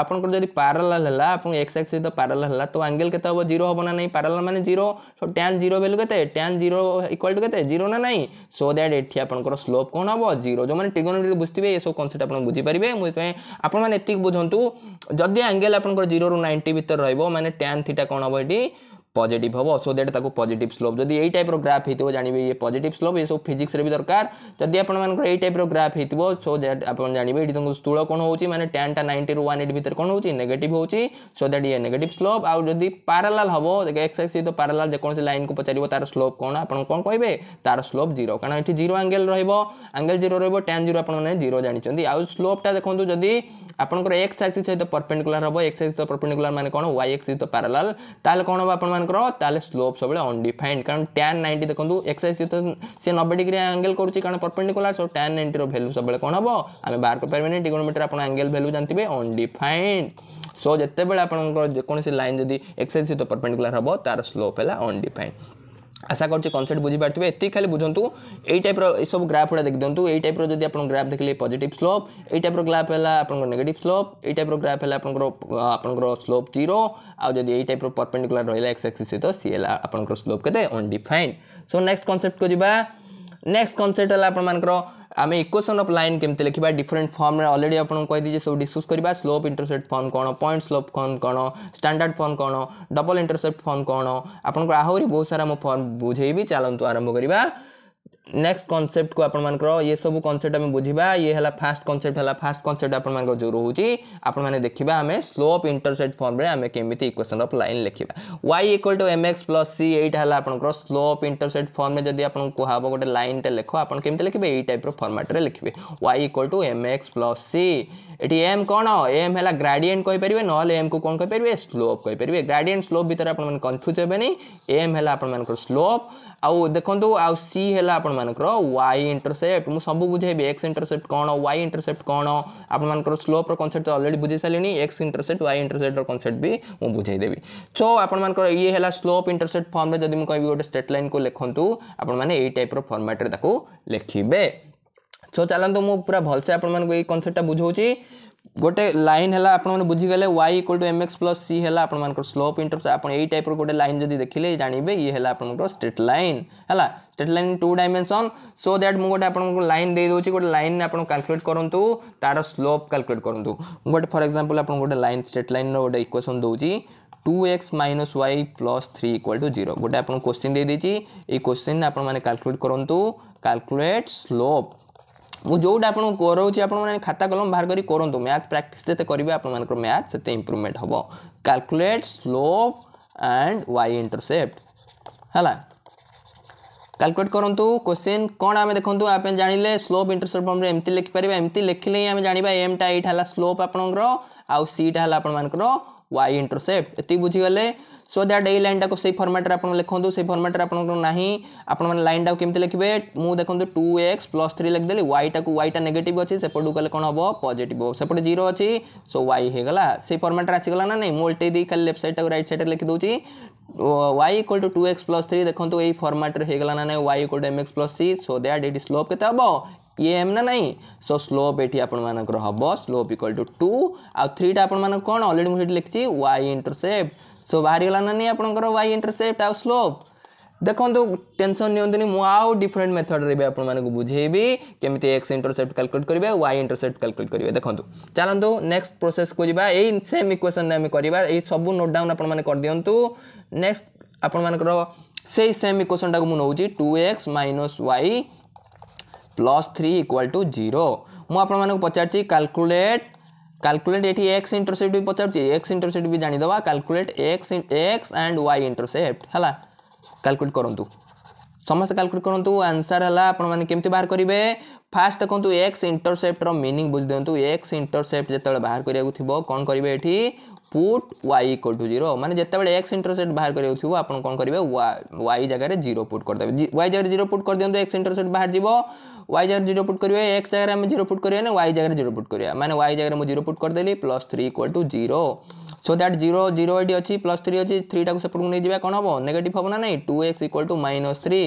আপনার যদি প্যারালাল হল আপনার এক্স এক্স সহ প্যারালাল হল তো আঙ্গেল কেতে হব জিরো হব না নাই প্যারালাল মানে zero so tan zero value কেতে ট্যান জিরো ইকুয়াল টু কেতে জিরো না নাই সো দ্যাট এটি আপনার স্লোপ কোণ হব জিরো যে টিগোনোমেট্রি বুঝিবে এসব কনসেপ্ট আপনার বুঝিপারে মুপাই আপনার এত বুঝতু যদি আঙ্গেল আপনার জিরো রু নাইন্টি ভিতরে রহব মানে ট্যান থিটা কোণ হব এটি पजिट हम सो दैट पजिट स्लोप जब यही टाइप ग्राफ हो जानवे ये पजिट स्लोप ये सब फिजिक्स भी दरकार जदि आपर यही टाइप ग्राफ हो सो दैट आप जानवे ये स्थूल कौन हो मैंने टेन टेन्टा नाइंटी वन एट भर कौन होगेट हो सो दैट ये नेगेट स्लोप आउ जब पारालाल हम देखिए एक्सएक्स सहित पारालाल जो लाइन को पचार तार स्लोप कौन आप कौन कहे तार स्लोप जीरो कारण ये जीरो आंगेल रोज आंगेल जीरो रोज टेन जीरो आपने जीरो जानते आउ स्लोपटा देखो जदि आपको एक्स एक्सी सहित परपेडिकुला हम एक्स सहित परपेडिकुला मैंने कौन वाई एक्स सहित पारालाल कौन हम आप ମାନଙ୍କର ତାହେଲେ ସ୍ଲୋପ୍ ସବୁବେଳେ ଅନଡିଫାଇଣ୍ଡ କାରଣ ଟ୍ୟାନ୍ ନାଇଣ୍ଟି ଦେଖନ୍ତୁ ଏକ୍ସସାଇଜ୍ ସେ ନବେ ଡିଗ୍ରୀ ଆଙ୍ଗେଲ୍ କରୁଛି କାରଣ ପର୍ପେଣ୍ଡିକୁଲାର ସୋ ଟ୍ୟାନ୍ ନାଇଣ୍ଟିର ଭ୍ୟାଲୁ ସବୁବେଳେ କ'ଣ ହେବ ଆମେ ବାହାର କରିପାରିବାନି ଟିଗୋନୋମିଟର ଆପଣ ଆଙ୍ଗେଲ୍ ଭ୍ୟାଲୁ ଜାଣିଥିବେ ଅନଡିଫାଇଣ୍ଡ ସୋ ଯେତେବେଳେ ଆପଣଙ୍କର ଯେକୌଣସି ଲାଇନ୍ ଯଦି ଏକ୍ସସାଇଜ୍ ସହିତ ପର୍ପେଣ୍ଡିକୁଲାର ହେବ ତାର ସ୍ଲୋପ୍ ହେଲା ଅନଡିଫାଇଣ୍ଡ আশা করছি কনসেপ্ট বুঝিপারে এত খালি বুঝতু এই টাইপর এইসব গ্রাফ গুড়া দেখি দিও এই টাইপর যদি আপনার গ্রাফ দেখলে পজিটিভ স্লোপ এই টাইপর গ্রাফ হল আপনার নেগেটিভ স্লোপ এই টাইপর গ্রাফ হল আপনার আপনার স্লোপ জিরো আদি এই টাইপর পরপেন্ডিকুলার রহলা এক্স এক্সিস সহ সি হল আপনার স্লোপ কেতে অনডিফাইন্ড সো নেক্সট কনসেপ্ট কু যা নেক্সট কনসেপ্ট হল আপনার आम इक्वेसन अफ लाइन केमी लिखा डिफरेन्ट फर्म्रे अलरेडी आपको कहीदी सब डिस्कस करवा स्लोप इंटरसेप्ट फर्म कौन पॉइंट स्लोप फर्म कौन स्टांडार्ड फर्म कौन डबल इंटरसेप्ट फर्म कौन आपको आहरी बहुत सारा मो फर्म बुझेबी चलतु आरंभ करवा नेक्स्ट कनसेप्ट को आपर ये सब कनसेप्ट आम बुझा ये है फास्ट कनसेप्ट है फास्ट कनसेप्ट आप जो रोचे आपने देखा आम स्लोप इंटरसेट फर्म्रे आम केमी इक्वेसन अफ लाइन लिखा y equal to m x plus c एटा है आपंकर स्लोप इंटरसेट फर्म्रे जब आपको कह गोटे लाइनटे लिख आपड़ लिखे यही टाइप फर्माट्रे लिखे y equal to m x plus c ये एम कौन एम है ग्राडिएंट कहींपर ना एम को कौन कहींपर स्लोप कहींपर ग्राडिएंट स्लोप भितर आप कन्फ्यूज होनी एम है आप स्लोप ଆଉ ଦେଖନ୍ତୁ ଆଉ ସି ହେଲା ଆପଣମାନଙ୍କର ୱାଇ ଇଣ୍ଟରସେପ୍ଟ ମୁଁ ସବୁ ବୁଝେଇବି ଏକ୍ସ ଇଣ୍ଟରସେପ୍ଟ କ'ଣ ୱାଇ ଇଣ୍ଟରସେପ୍ଟ କ'ଣ ଆପଣମାନଙ୍କର ସ୍ଲୋପ୍ର କନସେପ୍ଟ ଅଲରେଡ଼ି ବୁଝେଇ ସାରିଲିଣି ଏକ୍ସ ଇଣ୍ଟରସେପ୍ଟ ୱାଇ ଇଣ୍ଟରସେପ୍ଟର କନସେପ୍ଟ ବି ମୁଁ ବୁଝେଇଦେବି ସୋ ଆପଣମାନଙ୍କର ଇଏ ହେଲା ସ୍ଲୋପ୍ ଇଣ୍ଟରସେପ୍ଟ ଫର୍ମରେ ଯଦି ମୁଁ କହିବି ଗୋଟେ ଷ୍ଟେଟ୍ ଲାଇନ୍କୁ ଲେଖନ୍ତୁ ଆପଣମାନେ ଏଇ ଟାଇପ୍ର ଫର୍ମାଟ୍ରେ ତାକୁ ଲେଖିବେ ସୋ ଚାଲନ୍ତୁ ମୁଁ ପୁରା ଭଲସେ ଆପଣମାନଙ୍କୁ ଏଇ କନସେପ୍ଟଟା ବୁଝାଉଛି गोटे लाइन है आपने बुझीगले y equal to m x plus c है आपर स्लोप इंटरस आप टाइप गोटे लाइन जब देखिले जानवे ये है आपर स्ट्रेट लाइन है straight line two dimension so that मुझे गोटे लाइन दे दूसरी गोटे लाइन आप कालकुलेट करूँ तार स्लोप कालकुलेट करूँ गोटे फर एक्जामपल आप गोटे लाइन स्ट्रेट लाइन रोटे इक्वेसन दूसरी two x minus y plus three equal to zero गोटे आप क्वेश्चन दे क्वेश्चन आपलकुलेट कालकुलेट करूँ कालकुलेट स्लोप ମୁଁ ଯେଉଁଟା ଆପଣଙ୍କୁ କରଉଛି ଆପଣମାନେ ଖାତା କଲମ ବାହାର କରି କରନ୍ତୁ ମ୍ୟାଥ୍ ପ୍ରାକ୍ଟିସ୍ ଯେତେ କରିବେ ଆପଣମାନଙ୍କର ମ୍ୟାଥ୍ ସେତେ ଇମ୍ପ୍ରୁଭମେଣ୍ଟ ହେବ calculate slope and y intercept ହେଲା କାଲକୁଲେଟ୍ କରନ୍ତୁ କୋଶ୍ଚିନ୍ କ'ଣ ଆମେ ଦେଖନ୍ତୁ ଆମେ ଜାଣିଲେ ସ୍ଲୋପ୍ ଇଣ୍ଟରସେପ୍ଟ ଫର୍ମରେ ଏମିତି ଲେଖିପାରିବା ଏମିତି ଲେଖିଲେ ହିଁ ଆମେ ଜାଣିବା ଏମ୍ଟା ଏଇଟା ହେଲା ସ୍ଲୋପ୍ ଆପଣଙ୍କର ଆଉ ସିଟା ହେଲା ଆପଣମାନଙ୍କର ୱାଇ ଇଣ୍ଟରସେପ୍ଟ ଏତିକି ବୁଝିଗଲେ सो दैट ये लाइन टाक से फर्माट्रे आप लिखुद से फर्माट्रे आपने लाइन टाक कमी लिखे मुझे देखते टू एक्स प्लस थ्री लिखिदी वाईटा को वाइटा नेगेट अच्छी सेपट कह कौन हम पजिट सेपटे जीरो अच्छी सो वाई होगा से फर्माट्रे आसगला ना नहीं मुझे दी खाली लेफ्ट सैड रईट सैड लिखिद y equal to two x plus three देखो यही फर्माट्रे होगा ना y equal to m x plus c so that slope के हम ये एम ना ना सो स्लोप ये आपर हम स्लोप इक्वल टू टू आ थ्रीटा आपण मैं कौन अलरेडी मुझे लिखी वाई इंटरसेप्ट सो बाहर गलाना नहीं आपंकर वाई इंटरसेप्ट आ स्लोप देखो टेनसन नि डिफरेन्ट मेथड रे आप बुझे केमी एक्स इंटरसेप्ट काल्कुलेट करेंगे वाई इंटरसेप्ट काल्कुलेट करेंगे देखो चलो नेक्स्ट प्रोसेस को जी ये सेम इक्वेसन आम करवा सब नोट डाउन आपदु नेक्स्ट मान से सेम इक्वेसन टाक मुझे two x minus y plus three equal to zero मुझे पचार କାଲକୁଲେଟ୍ ଏଠି ଏକ୍ସ ଇଣ୍ଟରସେପ୍ଟ ବି ପଚାରୁଛି ଏକ୍ସ ଇଣ୍ଟରସେପ୍ଟ ବି ଜାଣିଦେବା calculate x x and y intercept ହେଲା କାଲକୁଲେଟ୍ କରନ୍ତୁ ସମସ୍ତେ କାଲକୁଲେଟ୍ କରନ୍ତୁ ଆନ୍ସର୍ ହେଲା ଆପଣମାନେ କେମିତି ବାହାର କରିବେ ଫାର୍ଷ୍ଟ ଦେଖନ୍ତୁ ଏକ୍ସ ଇଣ୍ଟରସେପ୍ଟର ମିନିଂ ବୁଝିଦିଅନ୍ତୁ ଏକ୍ସ ଇଣ୍ଟରସେପ୍ଟ ଯେତେବେଳେ ବାହାର କରିବାକୁ ଥିବ କ'ଣ କରିବେ ଏଠି put y equal to zero मैंने जितेबाद एक्स इंटरसेट बाहर करेंगे आप कौन करेंगे वाई जगह जीरो पुट करदे वाई जगह जीरो पुट कर दिखाते एक्स इंटरसेट बाहर जीव वाई जगह जीरो पुट करेंगे एक्स जगह जीरो पुट करेंगे वाई जगह जीरो पुट करेंगे मैंने वाई जगह जीरो पुट करदे plus three equal to zero so that zero zero এটি অছি প্লস থ্রি অছি থ্রিটাকে সেপটକୁ ନେଇଯିବା କ'ଣ ହେବ ନେଗେଟିଭ୍ ହେବ ନା ନାହିଁ two x equal to minus three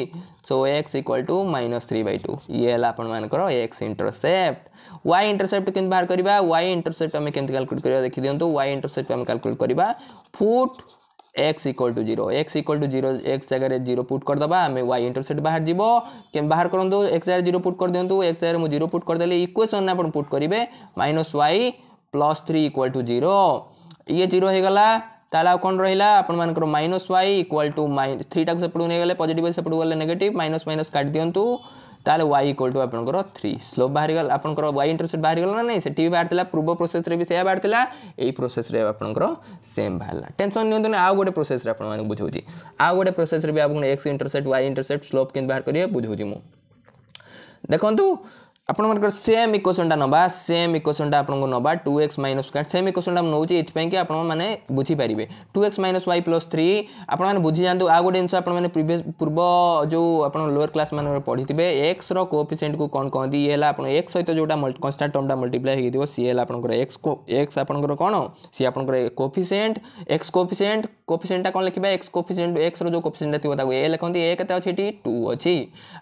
so x equal to minus three by two ଇଏ ହେଲା ଆପଣମାନଙ୍କର ଏକ୍ସ ଇଣ୍ଟରସେପ୍ଟ ୱାଇ ଇଣ୍ଟରସେପ୍ଟ କେମିତି ବାହାର କରିବା ୱାଇ ଇଣ୍ଟରସେପ୍ଟ ଆମେ କେମିତି କାଲକୁଲେଟ୍ କରିବା ଦେଖିଦିଅନ୍ତୁ ୱାଇ ଇଣ୍ଟରସେପ୍ଟ ଆମେ କାଲକୁଲେଟ୍ କରିବା put x equal to zero x equal to zero x जगह जीरो पुट करदे आम वाई इंटरसेप्ट बाहर जीव बाहर करूँ एक्स जगह जीरो पुट कर दिंतु एक्स जगह मुझे जीरो पुट करदेली इक्वेसन आप पुट करेंगे minus y plus three equal to zero ये जीरो होगा ताहले कौन रहा आपर minus y equal to three टाक सेपटू नहीं पजिट सेपट गले नेगेट माइनस माइनस काट दिंतु ताल वाई इक्वाल टू आपंकर थ्री स्लोप बाहर गल आप वाई इंटरसेप्ट बाहर गला ना नहीं से बाहर था पूर्व प्रोसेस भी से बाहर था यही प्रोसेस आपंकर सेम बाहर टेनसन निवंतु आउ गोटे प्रोसेस बुझे आउ गोटे प्रोसेस भी आप x intercept y intercept slope के बाहर करेंगे बुझे मुझे देखूँ ଆପଣମାନଙ୍କର ସେମ୍ ଇକ୍ୱେସନ୍ଟା ନେବା ସେମ୍ ଇକ୍ୱେସନ୍ଟା ଆପଣଙ୍କୁ ନେବା two x minus square same ଇକ୍ୱେସନ୍ଟା ମୁଁ ନେଉଛି ଏଥିପାଇଁ କି ଆପଣମାନେ ବୁଝିପାରିବେ two x minus y plus three ଆପଣମାନେ ବୁଝିଯାଆନ୍ତୁ ଆଉ ଗୋଟେ ଜିନିଷ ଆପଣମାନେ ପ୍ରିଭିୟସ୍ ପୂର୍ବ ଯେଉଁ ଆପଣ ଲୋୟର୍ କ୍ଲାସ୍ ମାନଙ୍କର ପଢ଼ିଥିବେ ଏକ୍ସର କୋଏଫିସିଏଣ୍ଟକୁ କ'ଣ କହନ୍ତି ଇଏ ହେଲା ଆପଣ ଏକ୍ସ ସହିତ ଯେଉଁଟା କନଷ୍ଟାଣ୍ଟ ଟର୍ମଟା ମଲ୍ଟିପ୍ଲାଏ ହେଇଥିବ ସିଏ ହେଲା ଆପଣଙ୍କର ଏକ୍ସ ଏକ୍ସ ଆପଣଙ୍କର କ'ଣ ସିଏ ଆପଣଙ୍କର କୋଫିସିଏଣ୍ଟ ଏକ୍ସ କୋଫିସିଏଣ୍ଟ କୋଫିସିଏଣ୍ଟଟା କ'ଣ ଲେଖିବା ଏକ୍ସ କୋଫିସିଏଣ୍ଟ ଏକ୍ସର ଯେଉଁ କୋଫିସିଏଣ୍ଟଟା ଥିବ ତାକୁ ଏ ଲେଖନ୍ତି ଏ କେତେ ଅଛି ଏଠି ଟୁ ଅଛି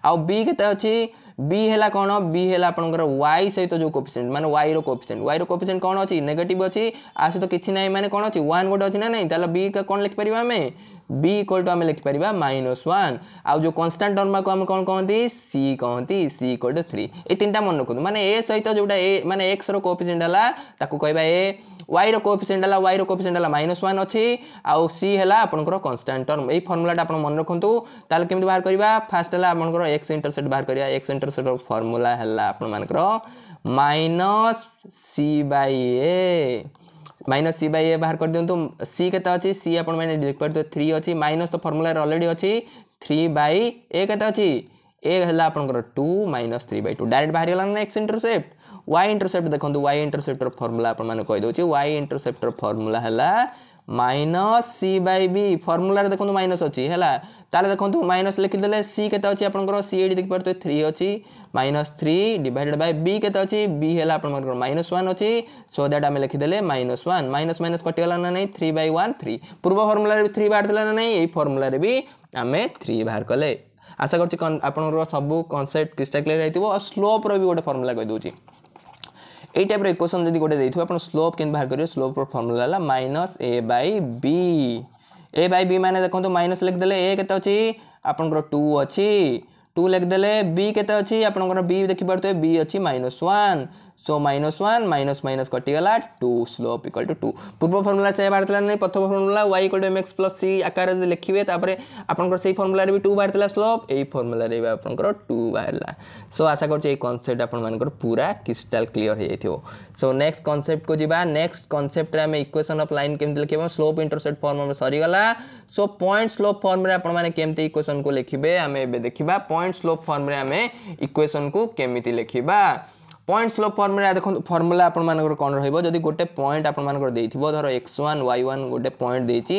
ଆଉ ବି କେତେ ଅଛି बी है कौन बी है आप वाई सहित जो कोफिसीएंट मैं वाई रोफिसीएंट वाई रोपिसेंट कौन अच्छी नेगेटिव अच्छी आ सहित किसी ना मैंने कौन अच्छी वन गोटे अच्छी ना नहीं ताल बी कौन लिखिपर आम बी इक्वल टू आम लिखिपर माइनस वन आउ जो कनस्टाट टर्मा को आम कौन कहते सी कहती सी इक्वल टू थ्री ये तीन टाइम मन रखु मैंने ए सहित जो ए मैंने एक्स रोफिसीएंट है कह ए ୱାଇର କୋଏଫିସିଏଣ୍ଟ ହେଲା ୱାଇର କୋଏଫିସିଏଣ୍ଟ ହେଲା ମାଇନସ୍ ୱାନ୍ ଅଛି ଆଉ ସି ହେଲା ଆପଣଙ୍କର କନଷ୍ଟାଣ୍ଟ ଟର୍ମ ଏଇ ଫର୍ମୁଲାଟା ଆପଣ ମନେ ରଖନ୍ତୁ ତାହେଲେ କେମିତି ବାହାର କରିବା ଫାର୍ଷ୍ଟ ହେଲା ଆପଣଙ୍କର ଏକ୍ସ ଇଣ୍ଟରସେଟ୍ ବାହାର କରିବା ଏକ୍ସ ଇଣ୍ଟରସେଟ୍ର ଫର୍ମୁଲା ହେଲା ଆପଣମାନଙ୍କର minus c by a minus c by a बाहर कर दिंतु सी के अच्छी सी आप डिलीट कर थ्री अच्छी माइनस तो फर्मूल अलरेडी अच्छी थ्री बै ए के अच्छी ए है आप two minus three by two direct बाहर गला ना एक्स इंटरसेप्ट ওয়াই ইন্টরসেপ্ট দেখুন ওয়াই ইন্টরসেপ্টর ফর্মুলা আপনার কইদি ওয়াই ইন্টরসেপ্টর ফর্মুলা হল মাইনস সি বাই বি ফর্মুলার দেখুন মাইনস অছি হলা তাহলে দেখুন মাইনস লিখিদেলে সি কেতে অছি আপনার সি এটি দেখিপারে থ্রি অছি minus three divided by b কেতে অছি বি হল আপনার মাইনস ওয়ান অছি সো দ্যাট আমি লিখিদেলে মাইনস ওয়ান মাইনস মাইনস কটিগলা না নাই থ্রি বাই ওয়ান থ্রি পূর্ব ফর্মুলার থ্রি বাহার না নাই এই ফর্মুলার বি আমি থ্রি বাহার কলে আশা করছি আপনার সবু কনসেপ্ট ক্রিস্টা ক্লিয়ার হয়ে স্লোপ্র বি গোটে ফর্মুলা কইদি এই টাইপ্র ইকুଏସନ୍ ଯଦି ଗୋଟେ ଦେଇଥିବ ଆପଣ ସ୍ଲୋପ୍ କେମିତି ବାହାର କରିବେ ସ୍ଲୋପ୍ର ଫର୍ମୁଲା ହେଲା minus a by b a by b ମାନେ ଦେଖନ୍ତୁ ମାଇନସ୍ ଲେଖିଦେଲେ ଏ କେତେ ଅଛି ଆପଣଙ୍କର ଟୁ ଅଛି ଟୁ ଲେଖିଦେଲେ ବି କେତେ ଅଛି ଆପଣଙ୍କର ବି ଦେଖିପାରୁଥିବେ ବି ଅଛି minus one so minus one minus minus कटिगला two slope equal to two पूर्व फर्मुला से बाहर नहीं प्रथम formula y equal to m x plus c आकार लिखे तापर आपंकर से फर्मुलार भी टू बाहर था स्लोप यही फर्मुलार भी आपंकर टू बाहर सो आशा कर आपर पूरा क्रिस्टाल क्लीयर हो सो नेक्स्ट कनसेप्ट को जी नेक्स्ट कनसेप्ट आम इक्वेसन अफ लाइन केमी लिखे स्लोप इंटरसेप्ट फर्म सरीगला सो पॉइंट स्लोप फर्म आपमती इक्वेसन को लिखे आम देखा पॉइंट स्लोप फर्म आम इक्वेसन को केमी लिखा পয়েন্ট স্লোপ ফর্মুলা দেখুন ফর্মুলা আপনার কম রহব যদি গোটে পয়েন্ট আপনার দিয়ে ধর এক্স ওয়ান ওয়াই ওয়ান গোটে পয়েন্ট দিয়েছি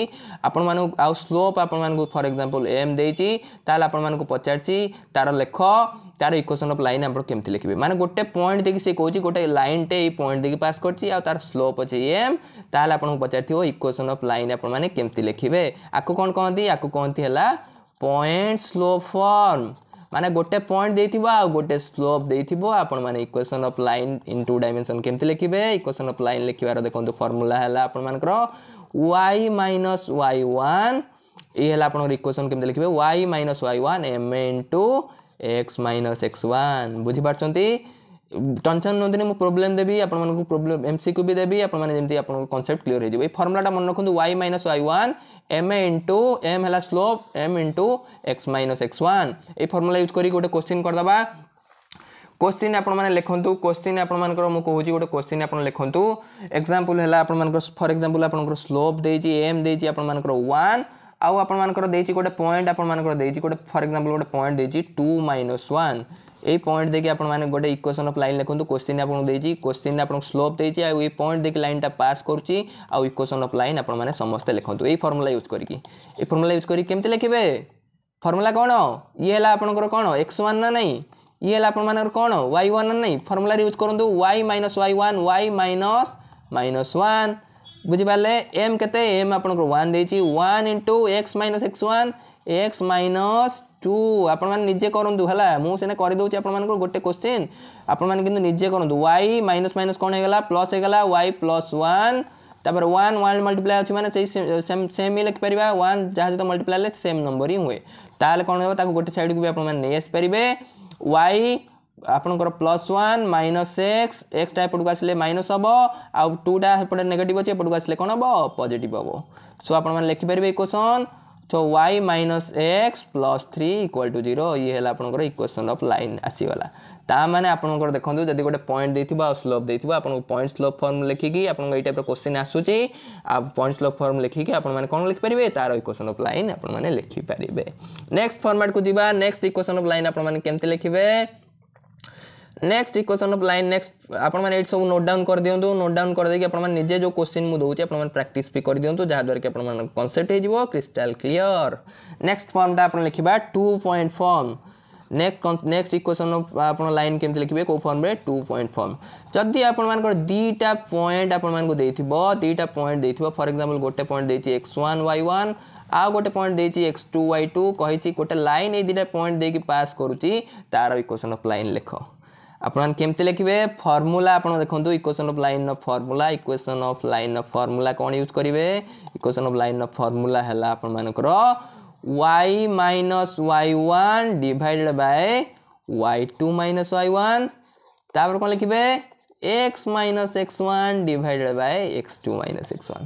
আপনার আউ স্লোপ আপনার ফর এক্সাম্পল এম দিয়েছি তাহলে আপনার পচারছি তার লেখ তার ইকুয়েসন অফ লাইন আপনার কেমতি লিখবে মানে গোটে পয়েন্ট দেখি সে কৌছি গোটে লাইনটে এই পয়েন্ট দেখি পাস করছি আর তার স্লোপ অছে এম তাহলে আপনার পচারিথিব ইকুয়েসন অফ লাইন আপনার কেমতি লিখবে আকু কোণ কহতি আকু কহতি হল পয়েন্ট স্লোপ ফর্ম ମାନେ ଗୋଟେ ପଏଣ୍ଟ ଦେଇଥିବ ଆଉ ଗୋଟେ ସ୍ଲୋପ୍ ଦେଇଥିବ ଆପଣମାନେ equation of line in two dimension କେମିତି ଲେଖିବେ ଇକ୍ୱେସନ୍ ଅଫ୍ ଲାଇନ୍ ଲେଖିବାର ଦେଖନ୍ତୁ ଫର୍ମୁଲା ହେଲା ଆପଣମାନଙ୍କର ୱାଇ ମାଇନସ୍ ୱାଇ ୱାନ୍ ଇଏ ହେଲା ଆପଣଙ୍କର ଇକ୍ୱେସନ୍ କେମିତି ଲେଖିବେ y minus y one m into x minus x one ବୁଝିପାରୁଛନ୍ତି ଟେନସନ୍ ନିଅନ୍ତୁନି ମୁଁ ପ୍ରୋବ୍ଲେମ୍ ଦେବି ଆପଣମାନଙ୍କୁ ପ୍ରୋବ୍ଲେମ୍ ଏମ୍ ସି କ୍ୟୁ ବି ଦେବି ଆପଣମାନେ ଯେମିତି ଆପଣଙ୍କ କନସେପ୍ଟ କ୍ଲିୟର୍ ହେଇଯିବ ଏଇ ଫର୍ମୁଲାଟା ମନେ ରଖନ୍ତୁ y minus y one m a into m है slope m into x minus x one ये फर्मुला यूज कर गोटे क्वेश्चन करदे क्वेश्चन আপনার লিখুন কোশ্চিন আপনার মু কুচি গোটে কোশ্চিন আপনার লিখুন এক্সাম্পল হল আপনার ফর এক্সাম্পল আপনার স্লোপ দিয়েছি এম দিয়েছি আপনার ওয়ান আউ আপনার দিয়েছি গোটে পয়েন্ট আপনার দিয়েছি গোটে ফর এক্সাম্পল গোটে পয়েন্ট দিয়েছি টু মাইনস ওয়ান এই পয়েন্ট দেখি আপনার গোটে ইকুয়েসন অফ লাইন লিখুন কোশ্চিন আপনার দিয়েছি কোশ্চিন আপনার স্লোপ দিয়েছি আর এই পয়েন্ট দেখি লাইনটা পাস করছি আর ইকুয়েসন অফ লাইন আপনার সমস্তে লিখুন এই ফর্মুলা ইউজ করি এই ফর্মুলা ইউজ করি কেমতি লিখবে ফর্মুলা কোণ ইয়ে হল আপনার কোণ এক্স ওয়ান না নাই ইয়ে হল আপনার কোণ ওয়াই ওয়ান না নাই ফর্মুলার ইউজ করতু y minus y one y minus minus one বুঝিপারে এম কেতে এম আপনার ওয়ান দিয়েছি one into x minus x one x minus two আপনার নিজে করতু হ্যাঁ মু সিনা করে দেছি আপনার গোটে কোশ্চিন আপনার কিন্তু নিজে করতু ওয়াই মাইনস মাইনস কোণ হয়ে গলা প্লস হয়ে গলা ওয়াই প্লস ওয়ান তাপরে ওয়ান ওয়ান মল্টিপ্লাই অছি মানে সেই সেম হি লিখিপারা ওয়ান যা সহ মল্টিপ্লাই হলে সেম নম্বর হি হুয়ে তাহলে কোণ হব তাকে গোটে সাইডকে বি আপনার নিয়ে আসিপারে ওয়াই ଆପଣଙ୍କର ପ୍ଲସ୍ ୱାନ୍ ମାଇନସ୍ ଏକ୍ସ ଏକ୍ସଟା ଏପଟକୁ ଆସିଲେ ମାଇନସ୍ ହେବ ଆଉ ଟୁଟା ସେପଟେ ନେଗେଟିଭ୍ ଅଛି ଏପଟକୁ ଆସିଲେ କ'ଣ ହେବ ପଜିଟିଭ୍ ହେବ ସୋ ଆପଣମାନେ ଲେଖିପାରିବେ ଏ କ୍ୱେଶ୍ଚନ୍ तो y minus x plus three equal to zero ये है इक्वेसन अफ लाइन आसीगला ताने आपंकर देखो जदि गोटे पॉइंट दे स्लोप दे पॉइंट स्लोप फर्म लिखिकी आप टाइप क्वेश्चन आसूँ पॉइंट स्लोप फर्म लिखिकी आपने कौन लिखिपारे तार इक्वेसन अफ लाइन आप लिखिपारे नेक्स्ट फर्माट को जी नेक्स्ट इक्वेसन अफ लाइन आपमती लिखे next equation of line next आपण ये सब नोट डाउन कर दिंतु नोट डाउन कर देखिए आपण निजे जो क्वेश्चन मु दउछि आपण प्रैक्टिस भी कर दिंतु जहाद्वारा कि आपण कनसेप्ट हो जीवो क्रिस्टल क्लियर नेक्स्ट फॉर्मटा आपण लिखिबा two point form next next equation आप लाइन केमती लिखे कौ फर्म टू पॉइंट फर्म जदि आपर दुईटा पॉइंट आपंक दुईटा पॉइंट दे फर एक्जामपल गोटे पॉइंट दे एक्स वन वाई वन आउ गोटे पॉइंट दे एक्स टू वाई टू कही गोटे लाइन ये दुटा पॉइंट दे पास करुच्ची तार इक्वेशन अफ लाइन लिख আপনার কেমতি লিখবে ফর্মুলা আপনার দেখুন equation of line of formula equation of line of formula কোণ ইউজ করবে equation of line of formula হল আপনার y minus y one divided by y two minus y one তারপরে কোণ লিখবে x minus x one divided by x two minus x one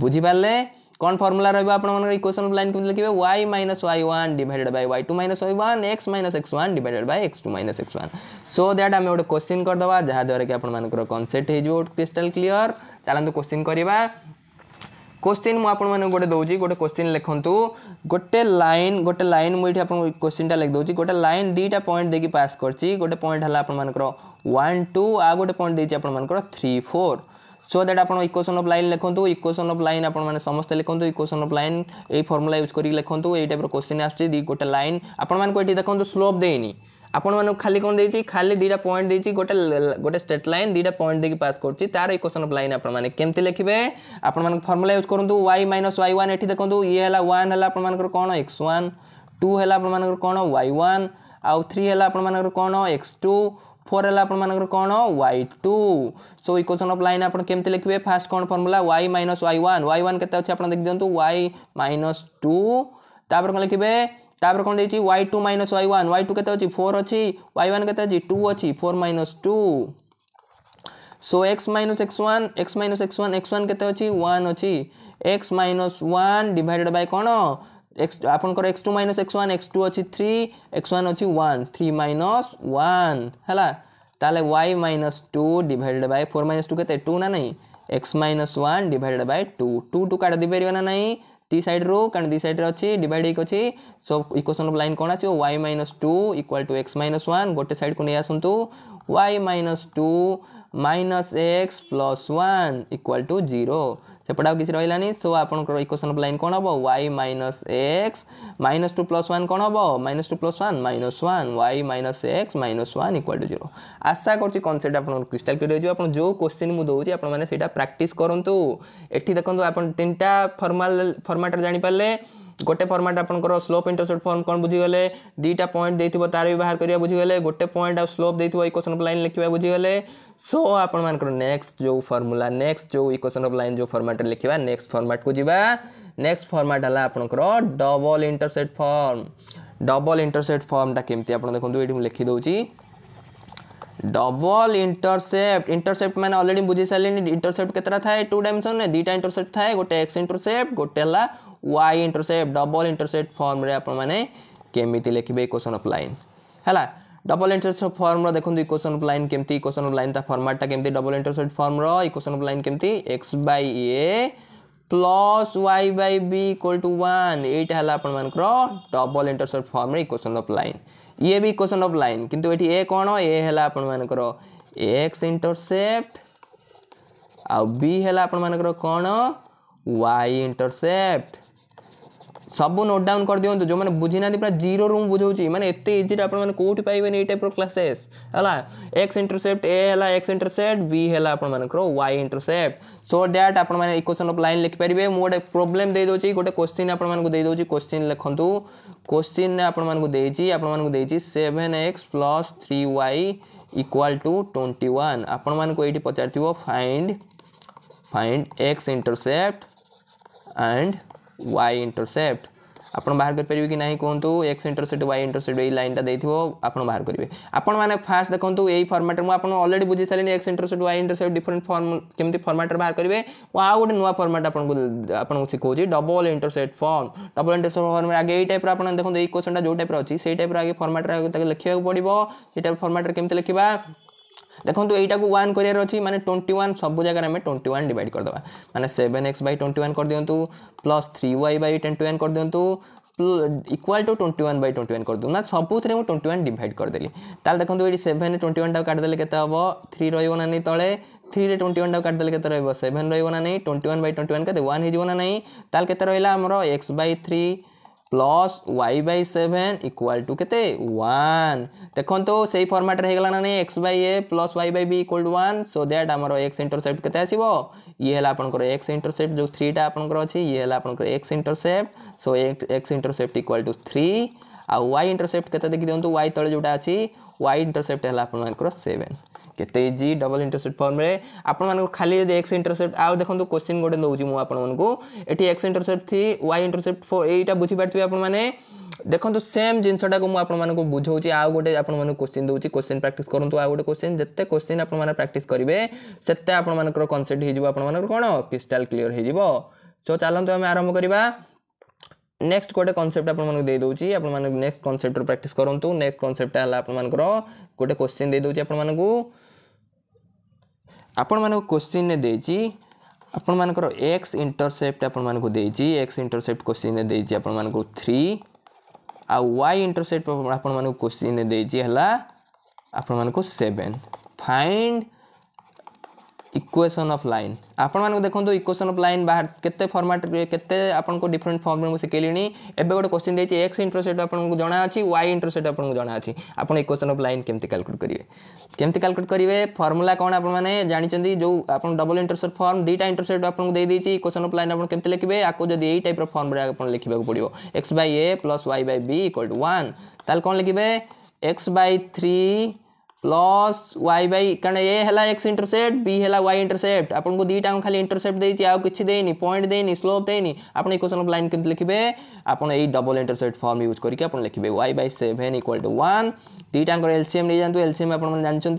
বুঝিপারে कौन formula रहा आप क्वेश्चन लाइन के लिखे y minus y one divided by y two minus y one x minus x one divided by x two minus x one so that आम गोटे question करदे जहाँद्वारा कि आपर कनसेप्ट हो क्रिस्टाल क्लीयर चलत क्वेश्चन करवा क्वेश्चन मुझे गोटे दौर गोटे क्वेश्चन लिखतु गोटे लाइन गोटे लाइन मुझे आप क्वेश्चनटा लिखिदे गोटे लाइन दुईटा पॉइंट देखिए पास कर गोटे पॉइंट है आपर वन टू आ गोटे पॉइंट देखिए आपर थ्री फोर সো দ্যাট আপনার ইকোয়েসন অফ লাইন লিখতু ইকোয়েসন অফ লাইন আপনার সমস্তে লিখতু ইকোয়েসন অফ লাইন এই ফর্মুলা ইউজ করি লিখতু এই টাইপর কোশ্চিন আসছে গোটে লাইন আপনার এটি দেখুন স্লোপ দেয়নি ଆପଣମାନଙ୍କୁ ଖାଲି କ'ଣ ଦେଇଛି ଖାଲି ଦୁଇଟା ପଏଣ୍ଟ ଦେଇଛି ଗୋଟେ ଗୋଟେ ଷ୍ଟେଟ୍ ଲାଇନ୍ ଦୁଇଟା ପଏଣ୍ଟ ଦେଇକି ପାସ୍ କରୁଛି ତାର ଇକ୍ୱେସନ୍ ଅଫ୍ ଲାଇନ୍ ଆପଣମାନେ କେମିତି ଲେଖିବେ ଆପଣମାନଙ୍କୁ ଫର୍ମୁଲା ୟୁଜ୍ କରନ୍ତୁ ୱାଇ ମାଇନସ୍ ୱାଇ ୱାନ୍ ଏଠି ଦେଖନ୍ତୁ ଇଏ ହେଲା ୱାନ୍ ହେଲା ଆପଣମାନଙ୍କର କ'ଣ ଏକ୍ସ ୱାନ୍ ଟୁ ହେଲା ଆପଣମାନଙ୍କର କ'ଣ ୱାଇ ୱାନ୍ ଆଉ ଥ୍ରୀ ହେଲା ଆପଣମାନଙ୍କର କ'ଣ ଏକ୍ସ ଟୁ फोर है आपर कौन y two so equation of line आप केमती लिखे फास्ट कौन formula y minus y one y one के देख दिखाँ वाई माइनस टू तापर कौन लिखे तापर कौन देखिए y two minus y one y two के फोर अच्छी वाई वन के टू अच्छी four minus two so x minus x one x minus x one x one के वन अच्छी x minus one divided by कौन x আপনার x two minus x one x two অছি three x one অছি one three minus one হলা তাহলে y minus two divided by four minus two কেতে two না নাই x minus one divided by two two two কাটি দিয়ে না নাই ଦି ସାଇଡ଼୍ରୁ କାରଣ ଦି ସାଇଡ଼୍ରେ ଅଛି ଡିଭାଇଡ଼ ହେଇକି ଅଛି ସୋ ଇକ୍ୱେସନ୍ ଅଫ୍ ଲାଇନ୍ କ'ଣ ଆସିବ y minus two equal to x minus one ଗୋଟେ ସାଇଡ଼୍କୁ ନେଇ ଆସନ୍ତୁ y minus two minus x plus one equal to zero सेपटे आउ किसी रही सो आपंकर इक्वेसन अफ लाइन कौन हम y minus x minus two plus one कौन हम minus two plus one minus one y minus x minus one equal to zero आशा कर कनसेप्ट आप क्रिस्टाल क्लियर हो जो क्वेश्चन मुझे आपने प्राक्ट करूँ ये देखो आप फर्माल फर्माट जापर गोटे फर्माट आपंकर स्लोप इंटरसेप्ट फर्म कौन बुझीगले दुटा पॉइंट देव तार भी बाहर करा बुझीगले गोटे पॉइंट आ स्लोप देव इक्वेशन ऑफ लाइन लिखा बुझीगले सो आपर नेक्स्ट जो फर्मुला नेक्स्ट जो इक्वेशन ऑफ लाइन जो फर्माट लिखा नेक्स्ट फर्माट को जी नेक्स्ट फर्माट है आपंकर double intercept form double intercept फर्मटा केमती आप देखो ये लिखी लिखिदी डबल इंटरसेप्ट इंटरसेप्ट मैंने अलरेडी बुझी सारे इंटरसेप्ट के टू डायमेंशन दुटा इंटरसेप्ट थाए गोटे एक्स इंटरसेप्ट गोटे वाई इंटरसेप्ट डबल इंटरसेप्ट फर्म्रे आपने केमी लिखे इक्वेशन अफ लाइन है डबल इंटरसेप्ट फर्म्र देखते इक्वेसन अफ लाइन केमती इक्वेशन अफ लाइन फर्माटा के डबल इंटरसेप्ट फर्म्र इक्वेसन अफ लाइन केमती x by a plus y by b equal to one यहीटा है आपर डबल इंटरसेप्ट फर्म्रे इक्वेसन अफ लाइन ये भी इक्वेशन अफ लाइन किंतु ये ए कौन ए है आपर एक्स इंटरसेप्ट आउ बी है आपर कौन वाई इंटरसेप्ट सब नोट डाउन कर दिखाँ तो जो मैंने बुझी बुझीना पूरा जीरो रूम बुझे मैंने एत इजी आपने कौटी पाइबे ये टाइप क्लासेस है एक्स इंटरसेप्ट ए है एक्स इंटरसेप्ट बी है आपर वाई इंटरसेप्ट सो दैट आपक्वेसन अफ लाइन लिखिपारे मुझे प्रोब्लेम दे दूँ गोटे क्वेश्चन आपदेव क्वेश्चन लिखुद क्वेश्चन आपची आपची seven x plus three y equal to twenty one आपण मैं ये पचार find find x intercept and y intercept ଆପଣ ବାହାର କରିପାରିବେ କି ନାହିଁ କୁହନ୍ତୁ ଏକ୍ସ ଇଣ୍ଟରସେପ୍ଟ ୱାଇ ଇଣ୍ଟରସେପ୍ଟ ଏଇ ଲାଇନ୍ଟା ଦେଇଥିବ ଆପଣ ବାହାର କରିବେ ଆପଣମାନେ ଫାଷ୍ଟ ଦେଖନ୍ତୁ ଏଇ ଫର୍ମାଟ୍ରେ ମୁଁ ଆପଣ ଅଲରେଡ଼ି ବୁଝି ସାରିଲିଣି x intercept y intercept different form କେମିତି ଫର୍ମାଟ୍ରେ ବାହାର କରିବେ ଓ ଆଉ ଗୋଟେ ନୂଆ ଫର୍ମାଟ୍ ଆପଣଙ୍କୁ ଆପଣଙ୍କୁ ଶିଖାଉଛି double intercept form double intercept form ଆଗେ ଏଇ ଟାଇପ୍ର ଆପଣ ଦେଖନ୍ତୁ ଏଇ କ୍ୱେଶ୍ଚନଟା ଯେଉଁ ଟାଇପ୍ର ଅଛି ସେଇ ଟାଇପ୍ର ଆଗେ ଫର୍ମାଟ୍ରେ ତାକୁ ଲେଖିବାକୁ ପଡ଼ିବ ସେଇ ଟାଇପ୍ ଫର୍ମାଟ୍ରେ କେମିତି ଲେଖିବା ଦେଖନ୍ତୁ ଏଇଟାକୁ ୱାନ୍ କରିବାର ଅଛି ମାନେ ଟ୍ୱେଣ୍ଟି ୱାନ୍ ସବୁ ଜାଗାରେ ଆମେ ଟ୍ୱେଣ୍ଟି ୱାନ୍ ଡିଭାଇଡ଼ କରିଦେବା ମାନେ seven x by twenty one କରିଦିଅନ୍ତୁ plus three y by twenty one କରିଦିଅନ୍ତୁ equal to twenty one by twenty one କରିଦେବୁ ନା ସବୁଥିରେ ମୁଁ ଟ୍ୱେଣ୍ଟି ୱାନ୍ ଡିଭାଇଡ଼ କରିଦେଲି ତାହେଲେ ଦେଖନ୍ତୁ ଏଇଠି ସେଭେନ୍ ଟ୍ୱେଣ୍ଟି ୱାନ୍ଟାକୁ କାଟିଦେଲେ କେତେ ହେବ ଥ୍ରୀ ରହିବ ନା ନାହିଁ ତଳେ থ্রিরে টোয়েন্টি ওয়ানটা কাটিদেলে কেতে রহব সেভেন রহব না নাই twenty one by twenty one কেতে ওয়ান হয়ে না নাই তাহলে কেতে রহলা আমার x by three plus y by seven equal to के वन देखो तो से फर्माट्रे होगा ना नहीं x by a plus y by equal to one so that आम एक्स इंटरसेप्ट के आसो ये है एक्स इंटरसेप्ट जो थ्रीटा आपंकर अच्छी ये है आपंकर x intercept so x intercept equal to three आउ वाई इंटरसेप्ट के देखी दिखाँ वाई तले जो अच्छी वाई इंटरसेप्ट है आपर सेवेन केते इजी डबल इंटरसेप्ट फर्म्रे आपण खाली जदि एक्स इंटरसेप्ट आउ देखो क्वेश्चन गोटे दूसरी मुझे एक्स इंटरसेप्ट थी वाई इंटरसेप्ट यहाँ बुझीपारे आपने देखो सेम जिनटा को मुझे बुझाऊँ आउ गए आपको क्वेश्चन दूसरी क्वेश्चन प्राक्ट करूँ आउ गए क्वेश्चन जिते क्वेश्चन आप प्राक्ट करेंगे से आपर कनसेप्ट हो कौन क्रिस्टाल क्लीयर हो सो चलते आम आरंभ करवा नेक्स्ट गोटे कनसेप्ट आपको दे दूसरी कनसेप्ट प्राक्ट करूँ नेक्स्ट कनसेप्ट आपर गोटे क्वेश्चन दे दूसरी आपको आपण क्वेश्चन ने आपण मानकर एक्स इंटरसेप्ट आपण एक्स इंटरसेप्ट क्वेश्चन ने देती आपण थ्री आ वाई इंटरसेप्ट आपण क्वेश्चन ने देती है seven find equation of line আপনার দেখুন ইকুয়েসন অফ লাইন বাহার কেতে ফর্মাট কেতে আপনার ডিফরেন্ট ফর্ম মু শিখাইলি এবে গোটে কোশ্চিন দিয়েছি এক্স ইন্টরসেপ্ট আপনার জনা আছে ওয়াই ইন্টরসেপ্ট আপনার জনা আছে আপনার ইকুয়েসন অফ লাইন কেমতি ক্যালকুলেট করবে কেমতি ক্যালকুলেট করবে ফর্মুলা কোণ আপনার জাঁচান যে আপনার ডবল ইন্টরসেপ্ট ফর্ম দুইটা ইন্টরসেপ্ট আপনার দিয়ে দিয়েছি ইকুয়েসন অফ লাইন আপনার কেমতি লিখবে আকু যদি এই টাইপর ফর্মরে আপনার লিখবাক পড়ব x by a plus y by b equal to one তাহলে কোণ লিখবে x by three plus y by কারণ এ হলা এক্স ইন্টরসেপ্ট বি হলা ওয়াই ইন্টরসেপ্ট আপনার দুইটা খালি ইন্টরসেপ্ট দিয়েছি আউ কিছু দেয়নি পয়েন্ট দেয়নি স্লোপ দেয়নি আপনার ইকুয়েশন অফ লাইন কেমন লিখবে আপনার এই ডবল ইন্টরসেপ্ট ফর্ম ইউজ করি আপনার লিখবে y by seven equal to one দুইটাঙ্কর এলসিএম নিয়ে যাতে এলসিএম আপনার জানিছেন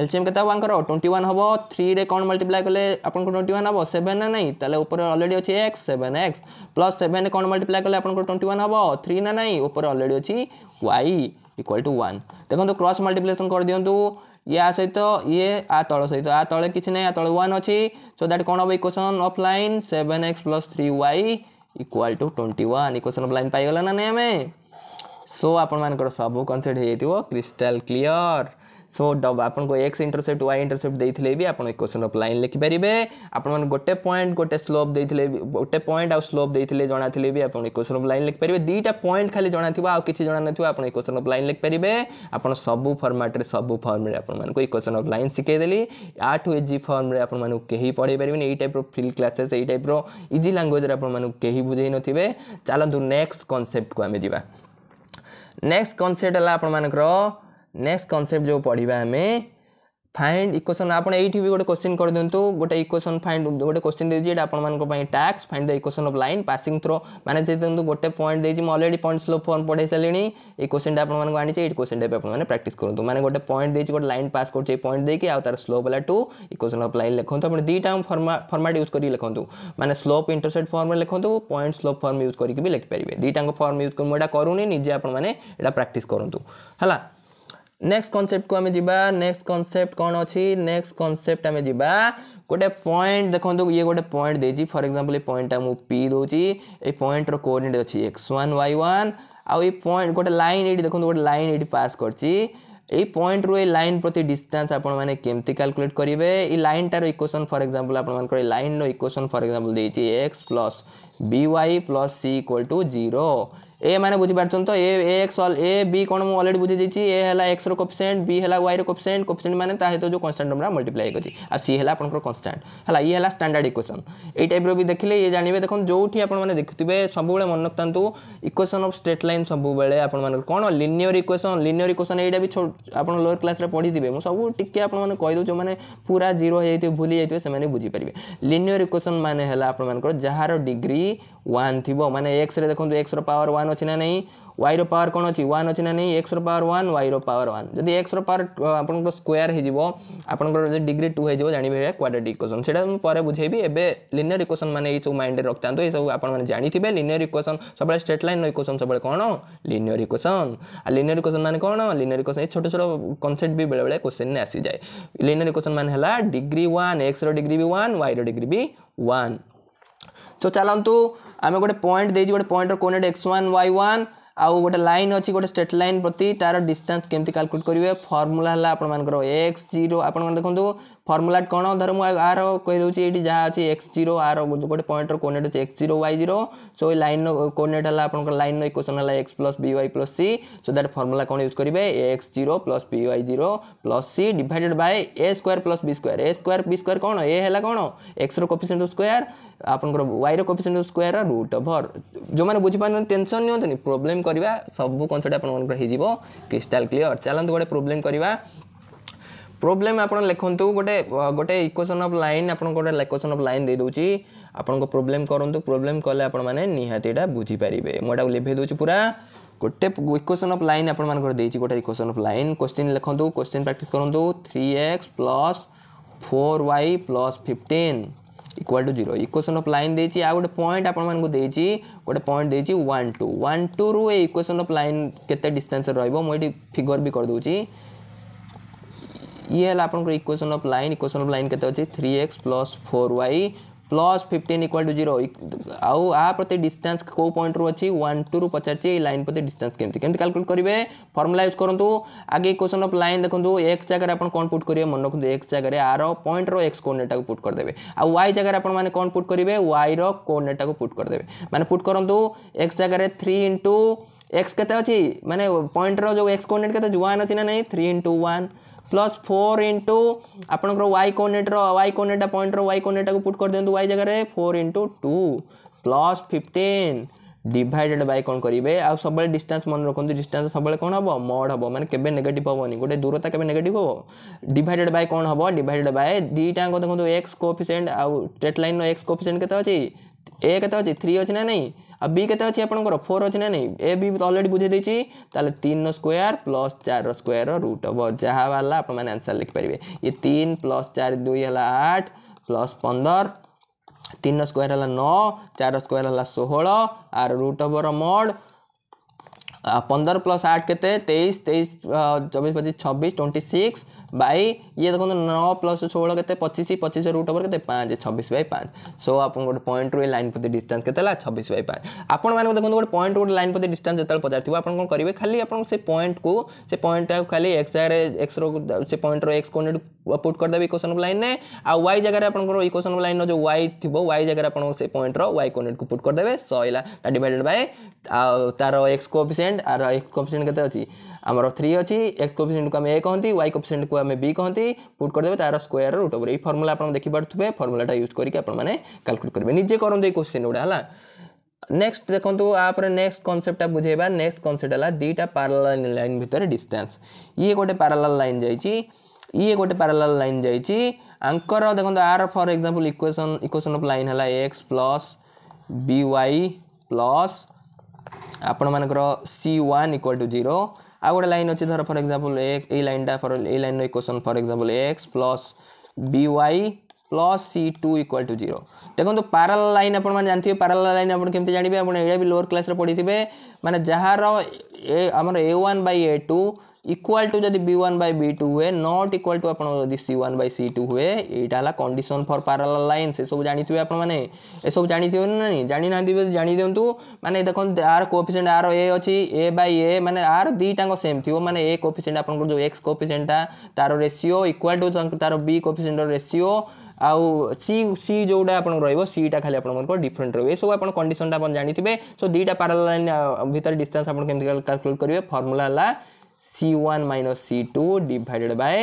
এলসিএম কেতে হব আঙ্কর টোয়েন্টি ওয়ান হব থ্রিরে কম মল্টিপ্লাই কলে আপনার টোয়েন্টি ওয়ান হব সেভেন না নাই তাহলে উপরে অলরেডি অছি x seven x plus seven কম মল্টিপ্লাই কলে আপনার টোয়েন্টি ওয়ান হব থ্রি না নাই উপরে অলরেডি অছি ওয়াই इक्वाल टू वन देखो क्रस मल्टीप्लिकेसन कर दिंतु या सहित ये आ तल सहित आ तले कि ना तले वन अच्छी सो दैट कौन हम equation of line seven x plus three y equal to twenty one equation of line पाइगला ना नहीं आम सो आपर सब कनसेप्ट हो क्रिस्टाल क्लीयर सो आपको एक्स इंटरसेप्ट वाई इंटरसेप्ट देते भी आप इक्वेसन अफ लाइन लिखिपारे आपने गोटे पॉइंट गोटे स्लोप देते गोटे पॉइंट आउ स्लोप देते थे भी आप इक्वेसन अफ लाइन लिखिपारे दुईटा पॉइंट खाली जनाथ आउ किसी जाना ना आप इक्वेसन अफ लाइन लिखिपारे आप सब फर्माट्रे सब फर्म आपको इक्वेसन अफ लाइन शिखेदेली आ टू एच जी फर्म्रे आपको कहीं पढ़ाई पारे नहीं टाइप फिल्ड क्लासेस यही टाइप इजी लांगुएज आपही बुझे नए चलतु नेक्स्ट कनसेप्ट को आम जा नेक्स्ट कनसेप्ट है आपर नेक्स्ट कनसेप्ट जो पढ़ा आम फाइंड इक्वेशन आप ये गोटे क्वेश्चन कर दिंतु गोटे इक्वेशन फाइंड गोटे क्वेश्चन देखिए ये आपंपाई टैक्स find the equation of line passing through मैंने देखते गोटे पॉइंट देखिए मुझे अलरेडी पॉइंट स्लो फॉर्म पढ़े सारे ये क्वेश्चन आपको आनी ये क्वेश्चन आपने प्राक्ट करूँ मैंने गोटे पॉइंट देखिए गोटे लाइन पास कर पॉइंट देखिए आउ तार स्लोप है टू इक्वेशन अफ लाइन लिखुँ आप फर्मा फर्माट यूज करके लिखुँ मैंने स्लोप इंटरसेट फर्म लिखुँ पॉइंट स्लोप फर्म यूज करके भी लिखिपारे दुईटा फर्म यूज कर करूनी निजे आपने प्राक्ट करूँ है नेक्स्ट कनसेप्ट को आम जा नेक्स्ट कनसेप्ट कौन अच्छी नेक्स्ट कनसेप्ट आम जा गोटे पॉइंट देखो ये गोटे पॉइंट दे फर एक्जामपल ये पॉइंटा मुझे पी दौची ये पॉइंटर कोअर्डिनेट अच्छी एक्स वन वाई वन आउ ये पॉइंट गोटे लाइन ये देखो गोटे लाइन ये पास करची এই পয়েন্টরু এই লাইন প্রতি ডিষ্টান্স আপনার কেমতি ক্যালকুলেট করবে এই লাইনটার ইকুয়েসন ফর এক্সাম্পল আপনার এই লাইনর equation for example b y plus c equal to zero এ মানে বুঝিপারছেন তো এ এক্স এ বি কোণ মু অলরেডি বুঝি দিয়েছি এ হল এক্সর কোপিসেন্ট বি হল ওয়াইর কোপিসেন্ট কোপিসেন্ট মানে তা সহ যে কনস্টাট আমরা মল্টিপ্লাই করছি আর সি হল আপনার কনস্টাট হল ইয়ে হল স্ট্যান্ডার্ড ইকুয়েসন এই টাইপর বি দেখলে ইয়ে জাঁবে দেখুন যেটি আপনার দেখুবে সবুলে মনে রখাতু ইকুয়েসন অফ স্ট্রেট লাইন সবুলে আপনার কোণ লিনিয়র ইকুয়েসন লিনিয়র ইকুয়েসন এইটা বি আপনার লোয়ার ক্লাসে পড়িথিবে মু সবু টিকি আপনার কইদেউ যে পুরা জিরো হয়ে যাই ভুলে যাই সে বুঝিপারে লিনিয়র ইকুয়েসন মানে হল আপনার যার ডিগ্রি ବି ୱାନ୍ ଥିବ ମାନେ ଏକ୍ସରେ ଦେଖନ୍ତୁ ଏକ୍ସର ପାୱାର ୱାନ୍ ଅଛି ନା ନାହିଁ ୱାଇର ପାୱାର କ'ଣ ଅଛି ୱାନ୍ ଅଛି ନା ନାହିଁ ଏକ୍ସର ପାୱାର ୱାନ୍ ୱାଇର ପାୱାର ୱାନ୍ ଯଦି ଏକ୍ସର ପାୱାର ଆପଣଙ୍କର ସ୍କୋୟାର ହୋଇଯିବ ଆପଣଙ୍କର ଯଦି ଡିଗ୍ରୀ ଟୁ ହୋଇଯିବ ଜାଣିବେ କ୍ୱାଡ୍ରାଟିକ୍ ଇକ୍ୱେସନ୍ ସେଇଟା ମୁଁ ପରେ ବୁଝେଇବି ଏବେ ଲିନିୟର ଇକ୍ୱେସନ୍ ମାନେ ଏଇସବୁ ମାଇଣ୍ଡରେ ରଖିଥାନ୍ତୁ ଏସବୁ ଆପଣମାନେ ଜାଣିଥିବେ ଲିନିୟର ଇକ୍ୱେସନ୍ ସବୁବେଳେ ଷ୍ଟ୍ରେଟ୍ ଲାଇନ୍ର ଇକ୍ୱେସନ୍ ସବୁବେଳେ କ'ଣ ଲିନିୟର ଇକ୍ୱେସନ୍ ଆଉ ଲିନିୟର ଇକ୍ୱେସନ୍ ମାନେ କ'ଣ ଲିନିୟର ଇକ୍ୱେସନ୍ ଏଇ ଛୋଟ ଛୋଟ କନସେପ୍ଟ ବି ବେଳେବେଳେ କ୍ୱେଶ୍ଚିନ୍ରେ ଆସିଯାଏ ଲିନିୟର ଇକ୍ୱେସନ୍ ମାନେ ହେଲା ଡିଗ୍ରୀ ୱାନ୍ ଏକ୍ସର ଡିଗ୍ରୀ ବି ୱାନ୍ ୱାଇର ଡିଗ୍ରୀ ବି ୱାନ୍ ସୋ ଚାଲନ୍ତୁ ଆମେ ଗୋଟେ ପଏଣ୍ଟ ଦେଇଛୁ ଗୋଟେ ପଏଣ୍ଟର coordinate x one y one ଆଉ ଗୋଟେ ଲାଇନ୍ ଅଛି ଗୋଟେ ଷ୍ଟେଟ୍ ଲାଇନ୍ ପ୍ରତି ତା'ର ଡିଷ୍ଟାନ୍ସ କେମିତି କାଲକୁଲେଟ୍ କରିବେ ଫର୍ମୁଲା ହେଲା ଆପଣମାନଙ୍କର ଏକ୍ସ ଜିରୋ ଆପଣମାନେ ଦେଖନ୍ତୁ ଫର୍ମୁଲାଟି କ'ଣ ଧର ମୁଁ ଆର କହିଦେଉଛି ଏଇଠି ଯାହା ଅଛି ଏକ୍ସ ଜିରୋ ଆର ଗୋଟେ ପଏଣ୍ଟର କୋଡ଼ିନେଟ୍ ଅଛି x zero y zero so ଏଇ ଲାଇନ୍ର କୋଡ଼ିନେଟ୍ ହେଲା ଆପଣଙ୍କର ଲାଇନ୍ର ଇକ୍ୱେସନ୍ ହେଲା x plus b y plus c so that formula କ'ଣ ୟୁଜ୍ କରିବେ a x zero plus b y zero plus c divided by a square plus b square a square b square କ'ଣ a ହେଲା କ'ଣ ଏକ୍ସର coefficient square ଆପଣଙ୍କର ୱାଇର coefficient square root over ଯେଉଁମାନେ ବୁଝିପାରୁଛନ୍ତି ଟେନସନ୍ ନିଅନ୍ତୁନି ପ୍ରୋବ୍ଲେମ୍ କରିବା ସବୁ କନସେପ୍ଟ ଆପଣମାନଙ୍କର ହେଇଯିବ କ୍ରିଷ୍ଟାଲ୍ କ୍ଲିଅର୍ ଚାଲନ୍ତୁ ଗୋଟେ ପ୍ରୋବ୍ଲେମ୍ କରିବା ପ୍ରୋବ୍ଲେମ୍ ଆପଣ ଲେଖନ୍ତୁ ଗୋଟେ ଗୋଟେ ଇକ୍ୱେସନ୍ ଅଫ୍ ଲାଇନ୍ ଆପଣଙ୍କୁ ଗୋଟେ ଇକ୍ୱେସନ୍ ଅଫ୍ ଲାଇନ୍ ଦେଇଦେଉଛି ଆପଣଙ୍କ ପ୍ରୋବ୍ଲେମ୍ କରନ୍ତୁ ପ୍ରୋବ୍ଲେମ୍ କଲେ ଆପଣମାନେ ନିହାତି ଏଇଟା ବୁଝିପାରିବେ ମୁଁ ଏଟାକୁ ଲିଭେଇ ଦେଉଛି ପୁରା ଗୋଟେ ଇକ୍ୱେସନ୍ ଅଫ୍ ଲାଇନ୍ ଆପଣମାନଙ୍କର ଦେଇଛି ଗୋଟେ ଇକ୍ୱେସନ୍ ଅଫ୍ ଲାଇନ୍ କ୍ୱେଶ୍ଚିନ୍ ଲେଖନ୍ତୁ କ୍ୱେଶ୍ଚିନ୍ ପ୍ରାକ୍ଟିସ୍ କରନ୍ତୁ three x plus four y plus fifteen equal to zero equation of line দিয়েছি আর গোটে পয়েন্ট আপনার দিয়েছি গোটে পয়েন্ট দিয়েছি ওয়ান টু ওয়ান টু রু এই ইকুয়েসন অফ লাইন কেতে ডিস্টান্স রহব মু এটি ফিগর বি করে দেছি ये आप equation of line equation of line के three x plus four y plus fifteen equal to zero आउ आ प्रति डिस्टेंस कौ पॉइंट रू अच्छी वन टू रु पचारे लाइन प्रति डिस्टेंस केमती केमती कालकुलेट करेंगे फर्मुला यूज करूँ आगे इक्वेसन अफ लाइन देखो एक्स जगह आप कौन पुट करेंगे मन रखते एक्स जगह आर पॉइंट रक्स कोर्डिनेट को पुट करदे आउ वाई जगह आप कौन पुट करेंगे वाई रोर्डिनेट को पुट करदे मैंने पुट करूँ एक्स जगह थ्री इंटू एक्स के मैंने पॉइंट रो एक्स कोर्डिनेट के वन अच्छी ना नहीं three into one plus four into आप वाई कोर्डिनेटर वाई कोर्डिनेटा पॉइंट वाई कोर्डिनेटा को पुट कर दिखाँ वाई जगह four into two plus fifteen divided by कौन करेंगे आज सब डिस्टेंस मन रखुद डिस्टान्स सब कौन हम मड हम मैंने केवे नेगेट हेनी गोटे दूरता के नेगेट हम डिवाइडेड बाय कौन हम डिवाइडेड बाय दुईटा देखो एक्स कोफिसीएंट आउ स्ट्रेट लाइन रक्स कोफिसेंट के एक अच्छी थ्री अच्छे ना नहीं ଆଉ ବି କେତେ ଅଛି ଆପଣଙ୍କର ଫୋର୍ ଅଛି ନା ନାହିଁ ଏ ବି ଅଲରେଡ଼ି ବୁଝେଇ ଦେଇଛି ତାହେଲେ ତିନିର ସ୍କୋୟାର୍ ପ୍ଲସ୍ ଚାରିର ସ୍କୋୟାର୍ର ରୁଟ୍ ହେବ ଯାହା ବାହାରିଲା ଆପଣମାନେ ଆନ୍ସର୍ ଲେଖିପାରିବେ ଇଏ ତିନି ପ୍ଲସ୍ ଚାରି ଦୁଇ ହେଲା ଆଠ ପ୍ଲସ୍ ପନ୍ଦର তিন স্কোয়ার হল ন চার স্কোয়ার হল ষোহল আর রুট ওভর মড পনের প্লস আট কেতে তেইশ তেইশ চব্বিশ পঁচিশ ছবিশ টোয়েন্টি সিক্স बाई ये देखो नौ प्लस षोह के पचिश पचीस रुट ओवर के पाँच छब्स बै पाँच सो आप गोटे पॉइंट रू लाइन प्रति डिस्टान्स के छब्बीस बै पाँच आपण मैंने देखो गोटे पॉइंट गोटे लाइन प्रति डिस्टान्स जो पचार आप कौन करेंगे खाली आप पॉइंट को से पॉइंट खाली एक्स जगह एक्सर से पॉइंट रक्स को पुट करदे इक्वेशन अफ लाइन ने आउ वाई जगह आप इक्वेशन अफ लाइन जो वाई थी वाई जगह आप पॉइंट वाई कोर्डिनेट को पुट करदे सरला डिवाइडेड बाय तार एक्स कोफिसीएंट आर एक्स कोफिसीएंट के अच्छी ଆମର ଥ୍ରୀ ଅଛି ଏକ୍ସ କୋଫିସିଏଣ୍ଟକୁ ଆମେ ଏ କହନ୍ତି ୱାଇ କୋଫିସିଏଣ୍ଟକୁ ଆମେ ବି କହନ୍ତି ପୁଟ୍ କରିଦେବେ ତା'ର ସ୍କୋୟାର ରୁଟ୍ ଉପରେ ଏଇ ଫର୍ମୁଲା ଆପଣ ଦେଖିପାରୁଥିବେ ଫର୍ମୁଲାଟା ୟୁଜ୍ କରିକି ଆପଣମାନେ କ୍ୟାଲକୁଲେଟ୍ କରିବେ ନିଜେ କରନ୍ତୁ ଏଇ କୋଶ୍ଚିନ୍ ଗୁଡ଼ା ହେଲା নেক্সট দেখুন আপরে নেক্সট কনসেপ্টটা বুঝাইবা নেক্সট কনসেপ্ট হল দুইটা প্যারালাল লাইন ভিতরে ডিস্টান্স ইয়ে গোটে প্যারালাল লাইন যাইছি ইয়ে গোটে প্যারালাল লাইন যাইছি আঙ্কর দেখুন আর for example equation equation of line হল x plus b y plus আপনার c one equal to zero ଆଉ ଗୋଟେ ଲାଇନ୍ ଅଛି ଧର ଫର୍ ଏକ୍ଜାମ୍ପଲ୍ ଏଇ ଲାଇନ୍ଟା ଫର୍ ଏଇ ଲାଇନ୍ର equation for example x plus b y plus c two equal to zero দেখুন প্যারাল লাইন আপনার জানি প্যারাল লাইন আপনার কমিটি জাঁবে আপনার এটা বি লোয়ার ক্লাসে পড়িথে মানে যার এ আমার a one by a two equal to जदि b one by b two हुए नट इक्वाल टू आप सी ओन बै सी टू हुए यहाँ है कंडीशन फर पाराल लाइन से सब जानते आप सब जानते ना जानी ना जान दिंतु मानते देखो आर कोफिसीएंट आर ए अच्छी ए बै ए मैंने आर दीटा सेम थी मैंने ए कोफिसीएंट आप जो एक्स कोफिसीएंटा तार रेसीो इक्वाल टू तार बी कोफिसीएंटर रेसीो आउ सी सी जोटा आप रोज सीटा खाली आपको डिफरेंट रोक सब आप कंडीशन आप जानते सो दुटा पाराल लाइन भितर डिस्टेंस आप कैलकुलेट करेंगे फर्मुला है c1 minus c2 divided by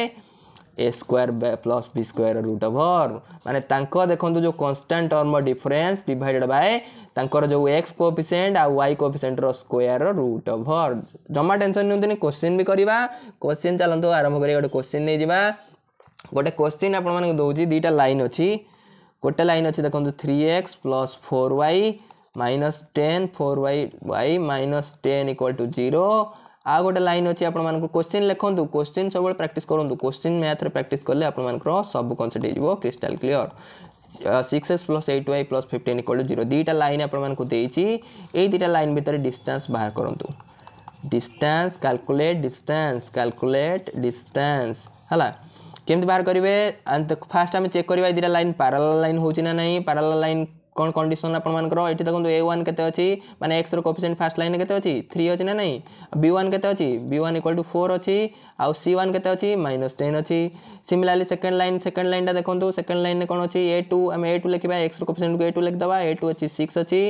a square plus b square root over माने तांको देखंतु जो constant term difference divided by तांकर जो एक्स कोएफिशिएंट आ वाई कोएफिशिएंट रो स्क्वायर रूट ओवर जमा टेंशन नियंतनी क्वेश्चन भी करबा क्वेश्चन चलंतु आरंभ करी गोटे क्वेश्चन नै जिबा गोटे क्वेश्चन आपण माने दोजी दीटा लाइन अछि गोटे लाइन अछि देखंतु 3x 4y -10 4y y -10 0 ଆଉ ଗୋଟେ ଲାଇନ୍ ଅଛି ଆପଣମାନଙ୍କୁ କୋଶ୍ଚିନ୍ ଲେଖନ୍ତୁ କୋଶ୍ଚିନ୍ ସବୁବେଳେ ପ୍ରାକ୍ଟିସ୍ କରନ୍ତୁ କୋଶ୍ଚିନ୍ ମ୍ୟାଥ୍ରେ ପ୍ରାକ୍ଟିସ୍ କଲେ ଆପଣମାନଙ୍କର ସବୁ କନସେପ୍ଟ ହେଇଯିବ crystal clear six x plus eight y plus fifteen equal to zero দুইটা লাইন আপনার দিয়েছি এই দুইটা লাইন ভিতরে ডিস্টান্স বাহার করতু distance calculate distance calculate distance হলা কেমি বাহার করবে ফার্স্ট আমি চেক করা এই দুইটা লাইন প্যারাল লাইন হচ্ছে না না প্যারাল লাইন କ'ଣ କଣ୍ଡିସନ୍ ଆପଣମାନଙ୍କର ଏଠି ଦେଖନ୍ତୁ ଏ ୱାନ୍ କେତେ ଅଛି ମାନେ ଏକ୍ସର କୋଫିସିଏଣ୍ଟ ଫାର୍ଷ୍ଟ ଲାଇନ୍ କେତେ ଅଛି ଥ୍ରୀ ଅଛି ନା ନାହିଁ ବି ୱାନ୍ କେତେ ଅଛି b one equal to four ଅଛି ଆଉ ସି ୱାନ୍ କେତେ ଅଛି ମାଇନସ୍ ଟେନ୍ ଅଛି ସିମିଲାରଲି ସେକେଣ୍ଡ ଲାଇନ୍ ସେକେଣ୍ଡ ଲାଇନ୍ଟା ଦେଖନ୍ତୁ ସେକେଣ୍ଡ ଲାଇନ୍ରେ କ'ଣ ଅଛି ଏ ଟୁ ଆମେ ଏ ଟୁ ଲେଖିବା ଏକ୍ସର କୋଫିସିଏଣ୍ଟକୁ ଏ ଟୁ ଲେଖିଦେବା ଏ ଟୁ ଅଛି ସିକ୍ସ ଅଛି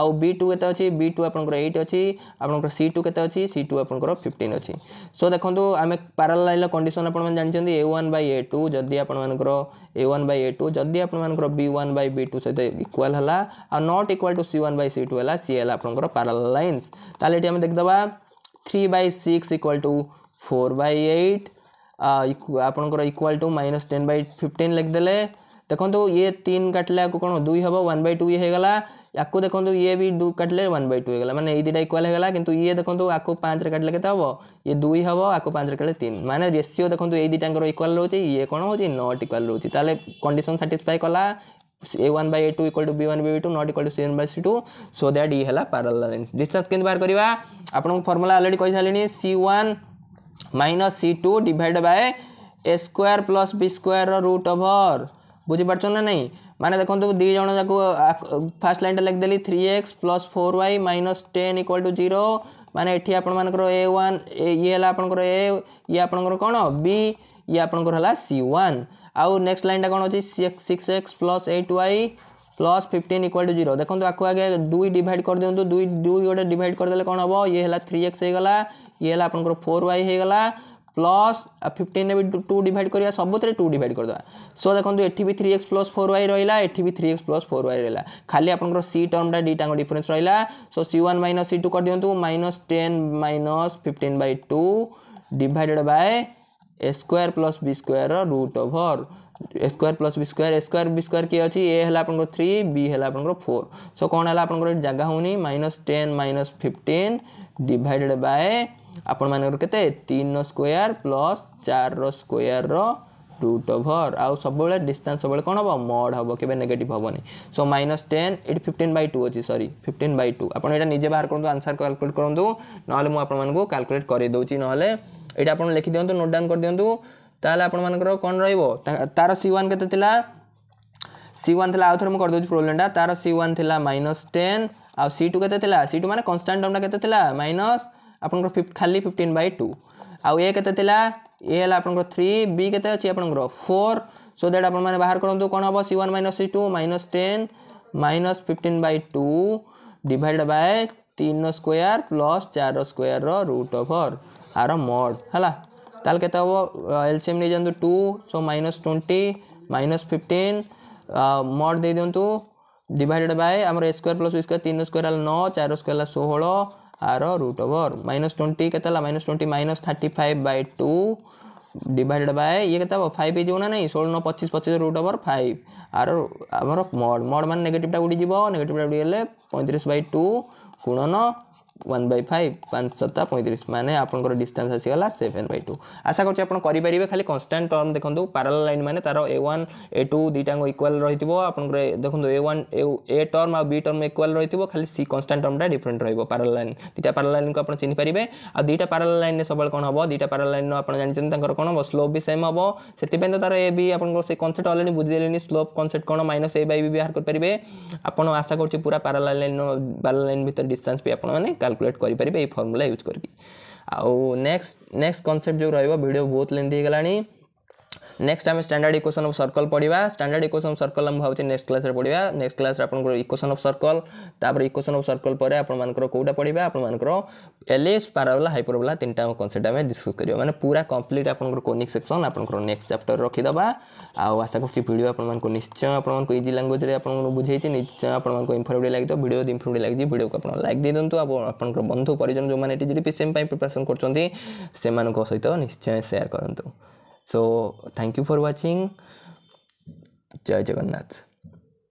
ଆଉ ବି ଟୁ କେତେ ଅଛି ବି ଟୁ ଆପଣଙ୍କର ଏଇଟ୍ ଅଛି ଆପଣଙ୍କର ସି ଟୁ କେତେ ଅଛି ସି ଟୁ ଆପଣଙ୍କର ଫିଫ୍ଟିନ୍ ଅଛି ସୋ ଦେଖନ୍ତୁ ଆମେ ପାରାଲାଇଲ୍ର କଣ୍ଡିସନ୍ ଆପଣମାନେ ଜାଣିଛନ୍ତି a one by a two ଯଦି ଆପଣମାନଙ୍କର a one by a two जदि आपंकर b one by b two सहित इक्वाल है not equal to c one by c two है सी है आपंकर पाराल लाइन्स ये देखदे three by six equal to four by eight ଆପଣଙ୍କର equal to minus ten by fifteen ଲେଖିଦେଲେ देखो ये तीन କାଟିଲେ ଆକୁ କ'ଣ ଦୁଇ ହେବ बै टू ଟୁ ଇଏ ୟାକୁ ଦେଖନ୍ତୁ ଇଏ ବି କାଟିଲେ ୱାନ୍ ବାଇ ଟୁ ହେଇଗଲା ମାନେ ଏଇ ଦୁଇଟା ଇକ୍ୱାଲ୍ ହେଇଗଲା କିନ୍ତୁ ଇଏ ଦେଖନ୍ତୁ ଆକୁ ପାଞ୍ଚରେ କାଟିଲେ କେତେ ହେବ ଇଏ ଦୁଇ ହେବ ଆକୁ ପାଞ୍ଚରେ କାଟିଲେ ତିନି ମାନେ ରେସିଓ ଦେଖନ୍ତୁ ଏଇ ଦୁଇଟାଙ୍କର ଇକ୍ୱାଲ୍ ରହୁଛି ଇଏ କ'ଣ ହେଉଛି ନଟ୍ ଇକ୍ୱାଲ୍ ରହୁଛି ତାହେଲେ କଣ୍ଡିସନ୍ ସାଟିସ୍ଫାଏ କଲା a one by a two equal to b one b two not equal to c one by c two so that ये है पाराल लाइन्स डिस्टेंस के बाहर करवा आपको फर्मुला अलरेडी कही सारे c one minus c two divide by a square plus b square root over बुझीपार ना नहीं मैंने देखो तो दीज फास्ट लाइन टा लिखिदे three x plus four y minus ten equal to zero मैंने ये आप ओन ये आप ये आप कौन बी ये आपंकर सी ओन आउ नेक्स्ट लाइन टा कौन अच्छी six x plus eight y plus fifteen equal to zero देखो आपको तो आगे दुई डिड कर दिखाँ दुई गोटे डिड करदे कौन हम ये थ्री एक्स होगा ये आप फोर वाई होगा प्लस फिफ्टन uh, भी टू डिड कर सब थे टू डिड करदे सो देखो ये भी three x plus four y रहा है भी three x plus four y रहा खाली आप सी टर्मटा डीटा डिफरेन्स रहा so c one minus c two कर दिखाँ minus ten minus fifteen by two divided by a square plus b square root over a square plus b square a square b square किए अच्छी a है आप three B है आपको four so कौन है आप जगह होनी minus ten minus fifteen divided by ଆପଣମାନଙ୍କର କେତେ ତିନିର ସ୍କୋୟାର ପ୍ଲସ୍ ଚାରିର ସ୍କୋୟାରର ରୁଟ୍ ଓଭର୍ ଆଉ ସବୁବେଳେ ଡିଷ୍ଟାନ୍ସ ସବୁବେଳେ କ'ଣ ହେବ ମଡ୍ ହେବ କେବେ ନେଗେଟିଭ୍ ହେବନି ସୋ ମାଇନସ୍ ଟେନ୍ ଏଠି ଫିଫ୍ଟିନ୍ ବାଇ ଟୁ ଅଛି ସରି ଫିଫ୍ଟିନ୍ ବାଇ ଟୁ ଆପଣ ଏଇଟା ନିଜେ ବାହାର କରନ୍ତୁ ଆନ୍ସର୍ କାଲକୁଲେଟ୍ କରନ୍ତୁ ନହେଲେ ମୁଁ ଆପଣମାନଙ୍କୁ କାଲକୁଲେଟ୍ କରିଦେଉଛି ନହେଲେ ଏଇଟା ଆପଣ ଲେଖିଦିଅନ୍ତୁ ନୋଟ୍ ଡାଉନ୍ କରିଦିଅନ୍ତୁ ତାହେଲେ ଆପଣମାନଙ୍କର କ'ଣ ରହିବ ତା'ର ସି ୱାନ୍ କେତେ ଥିଲା ସି ୱାନ୍ ଥିଲା ଆଉ ଥରେ ମୁଁ କରିଦେଉଛି ପ୍ରୋବ୍ଲେମ୍ଟା ତା'ର ସି ୱାନ୍ ଥିଲା ମାଇନସ୍ ଟେନ୍ ଆଉ ସି ଟୁ କେତେ ଥିଲା ସି ଟୁ ମାନେ କନଷ୍ଟାଣ୍ଟ ଟର୍ମଟା କେତେ ଥିଲା ମାଇନସ୍ ଆପଣଙ୍କର ଖାଲି ଫିଫ୍ଟିନ୍ ବାଇ ଟୁ ଆଉ ଏ କେତେ ଥିଲା ଏ ହେଲା ଆପଣଙ୍କର ଥ୍ରୀ ବି କେତେ ଅଛି ଆପଣଙ୍କର ଫୋର୍ ସୋ ଦ୍ୟାଟ୍ ଆପଣମାନେ ବାହାର କରନ୍ତୁ କ'ଣ ହେବ c one minus c two minus ten minus fifteen by two divide by ତିନ ସ୍କୋୟାର ପ୍ଲସ୍ ଚାର ସ୍କୋୟାରର ରୁଟ୍ ଓଭର୍ ଆର ମଡ୍ ହେଲା ତାହେଲେ କେତେ ହେବ ଏଲ୍ସିଏମ୍ ନେଇଯାଆନ୍ତୁ two so minus twenty minus fifteen mod ଦେଇଦିଅନ୍ତୁ ଡିଭାଇଡ଼େଡ଼ ବାଏ ଆମର a square plus b square ତିନ ସ୍କୋୟାର ହେଲା ନଅ ଚାର ସ୍କୋୟାର ହେଲା ଷୋହଳ आर रूट ओवर माइनस ट्वेंटी के minus twenty minus thirty five by two divided by ইয়ে কেতে হব ফাইভ হয়ে না নাই ষোল ন পঁচিশ পঁচিশ রুট ওভর ফাইভ আর আমার মড মড মানে নেগেটিভটা উড়ি যাব নেগেটিভটা উড়ি গেলে পঁয়ত্রিশ বাই টু গুণন ওয়ান বাই ফাইভ ପାଞ୍ଚ ସତା ପଇଁତିରିଶ ମାନେ ଆପଣଙ୍କର ଡିଷ୍ଟାନ୍ସ ଆସିଗଲା ସେଭେନ୍ ବାଇ ଟୁ ଆଶା କରୁଛି ଆପଣ କରିପାରିବେ ଖାଲି କନଷ୍ଟାଣ୍ଟ ଟର୍ମ ଦେଖନ୍ତୁ ପାରାଲ ଲାଇନ୍ ମାନେ ତାର ଏ ୱାନ୍ ଏ ଟୁ ଦୁଇଟାଙ୍କ ଇକ୍ୱାଲ୍ ରହିଥିବ ଆପଣଙ୍କର ଦେଖନ୍ତୁ ଏ ୱାନ୍ ଏ ଟର୍ମ ଆଉ ବି ଟର୍ମ ଇକ୍ୱାଲ୍ ରହିଥିବ ଖାଲି ସି କନଷ୍ଟାଣ୍ଟ ଟର୍ମଟା ଡିଫରେଣ୍ଟ ରହିବ ପାରାଲ ଲାଇନ୍ ଦୁଇଟା ପାରାଲ ଲାଇନ୍କୁ ଆପଣ ଚିହ୍ନି ପାରିବେ ଆଉ ଦୁଇଟା ପାରାଲ ଲାଇନ୍ରେ ସବୁବେଳେ କ'ଣ ହେବ ଦୁଇଟା ପାରାଲ ଲାଇନ୍ର ଆପଣ ଜାଣିଛନ୍ତି ତାଙ୍କର କ'ଣ ହେବ ସ୍ଲୋପ୍ ବି ସେମ୍ ହେବ ସେଥିପାଇଁ ତ ତାର ଏ ବି ଆପଣଙ୍କର ସେ କନସେପ୍ଟ ଅଲରେଡ଼ି ବୁଝିଦେଲେଣି ସ୍ଲୋପ୍ କନସେପ୍ଟ କ'ଣ ମାଇନସ୍ ଏ ବାଇ ବି ବାହାର କରିପାରିବେ ଆପଣ ଆଶା କରୁଛି ପୁରା ପାରାଲ ଲାଇନ୍ ପାରାଲ ଲାଇନ୍ ଭିତରେ ଡିଷ୍ଟାନ୍ସ ବି ଆପଣମାନେ कैलकुलेट करेंगे ये यूज करके आउ नेक्स्ट नेक्स्ट कनसेप्ट जो भिड बहुत लेंदी होगा নেক্সট আমি স্ট্যান্ডার্ড ইকুয়েশন অফ সর্কল পড়া স্ট্যান্ডার্ড ইকুয়েশন অফ সর্কল আমি ভাবছি নেক্সট ক্লাসে পড়া নেক্সট ক্লাসে আপনার ইকুয়েশন অফ সর্কল তাপরে ইকুয়েশন অফ সর্কল পরে আপনার কোটা পড়া আপনার এলিপস প্যারাবোলা হাইপারবোলা তিনটা কনসেপ্ট আমি ডিসকস করা মানে পুরা কমপ্লিট আপনার কোনিক সেকশন আপনার নেক্সট চ্যাপ্টর রাখিদেবা আশা করছি ভিডিও আপনার নিশ্চয় আপনার ইজি ল্যাঙ্গুয়েজে আপনার বুঝাইছি নিশ্চয় আপনার ইনফর্মেটিভ লাগি ভিডিও ইনফর্মেটিভ লাগি ভিডিওকে আপনার লাইক দিয়ে দিও আপনার বন্ধু পরিজন যে টিজিডি পিসিএম প্রিপারেসন করছেন সেমান সহিত নিশ্চয় সেয়ার করতু so thank you for watching जय जगन्नाथ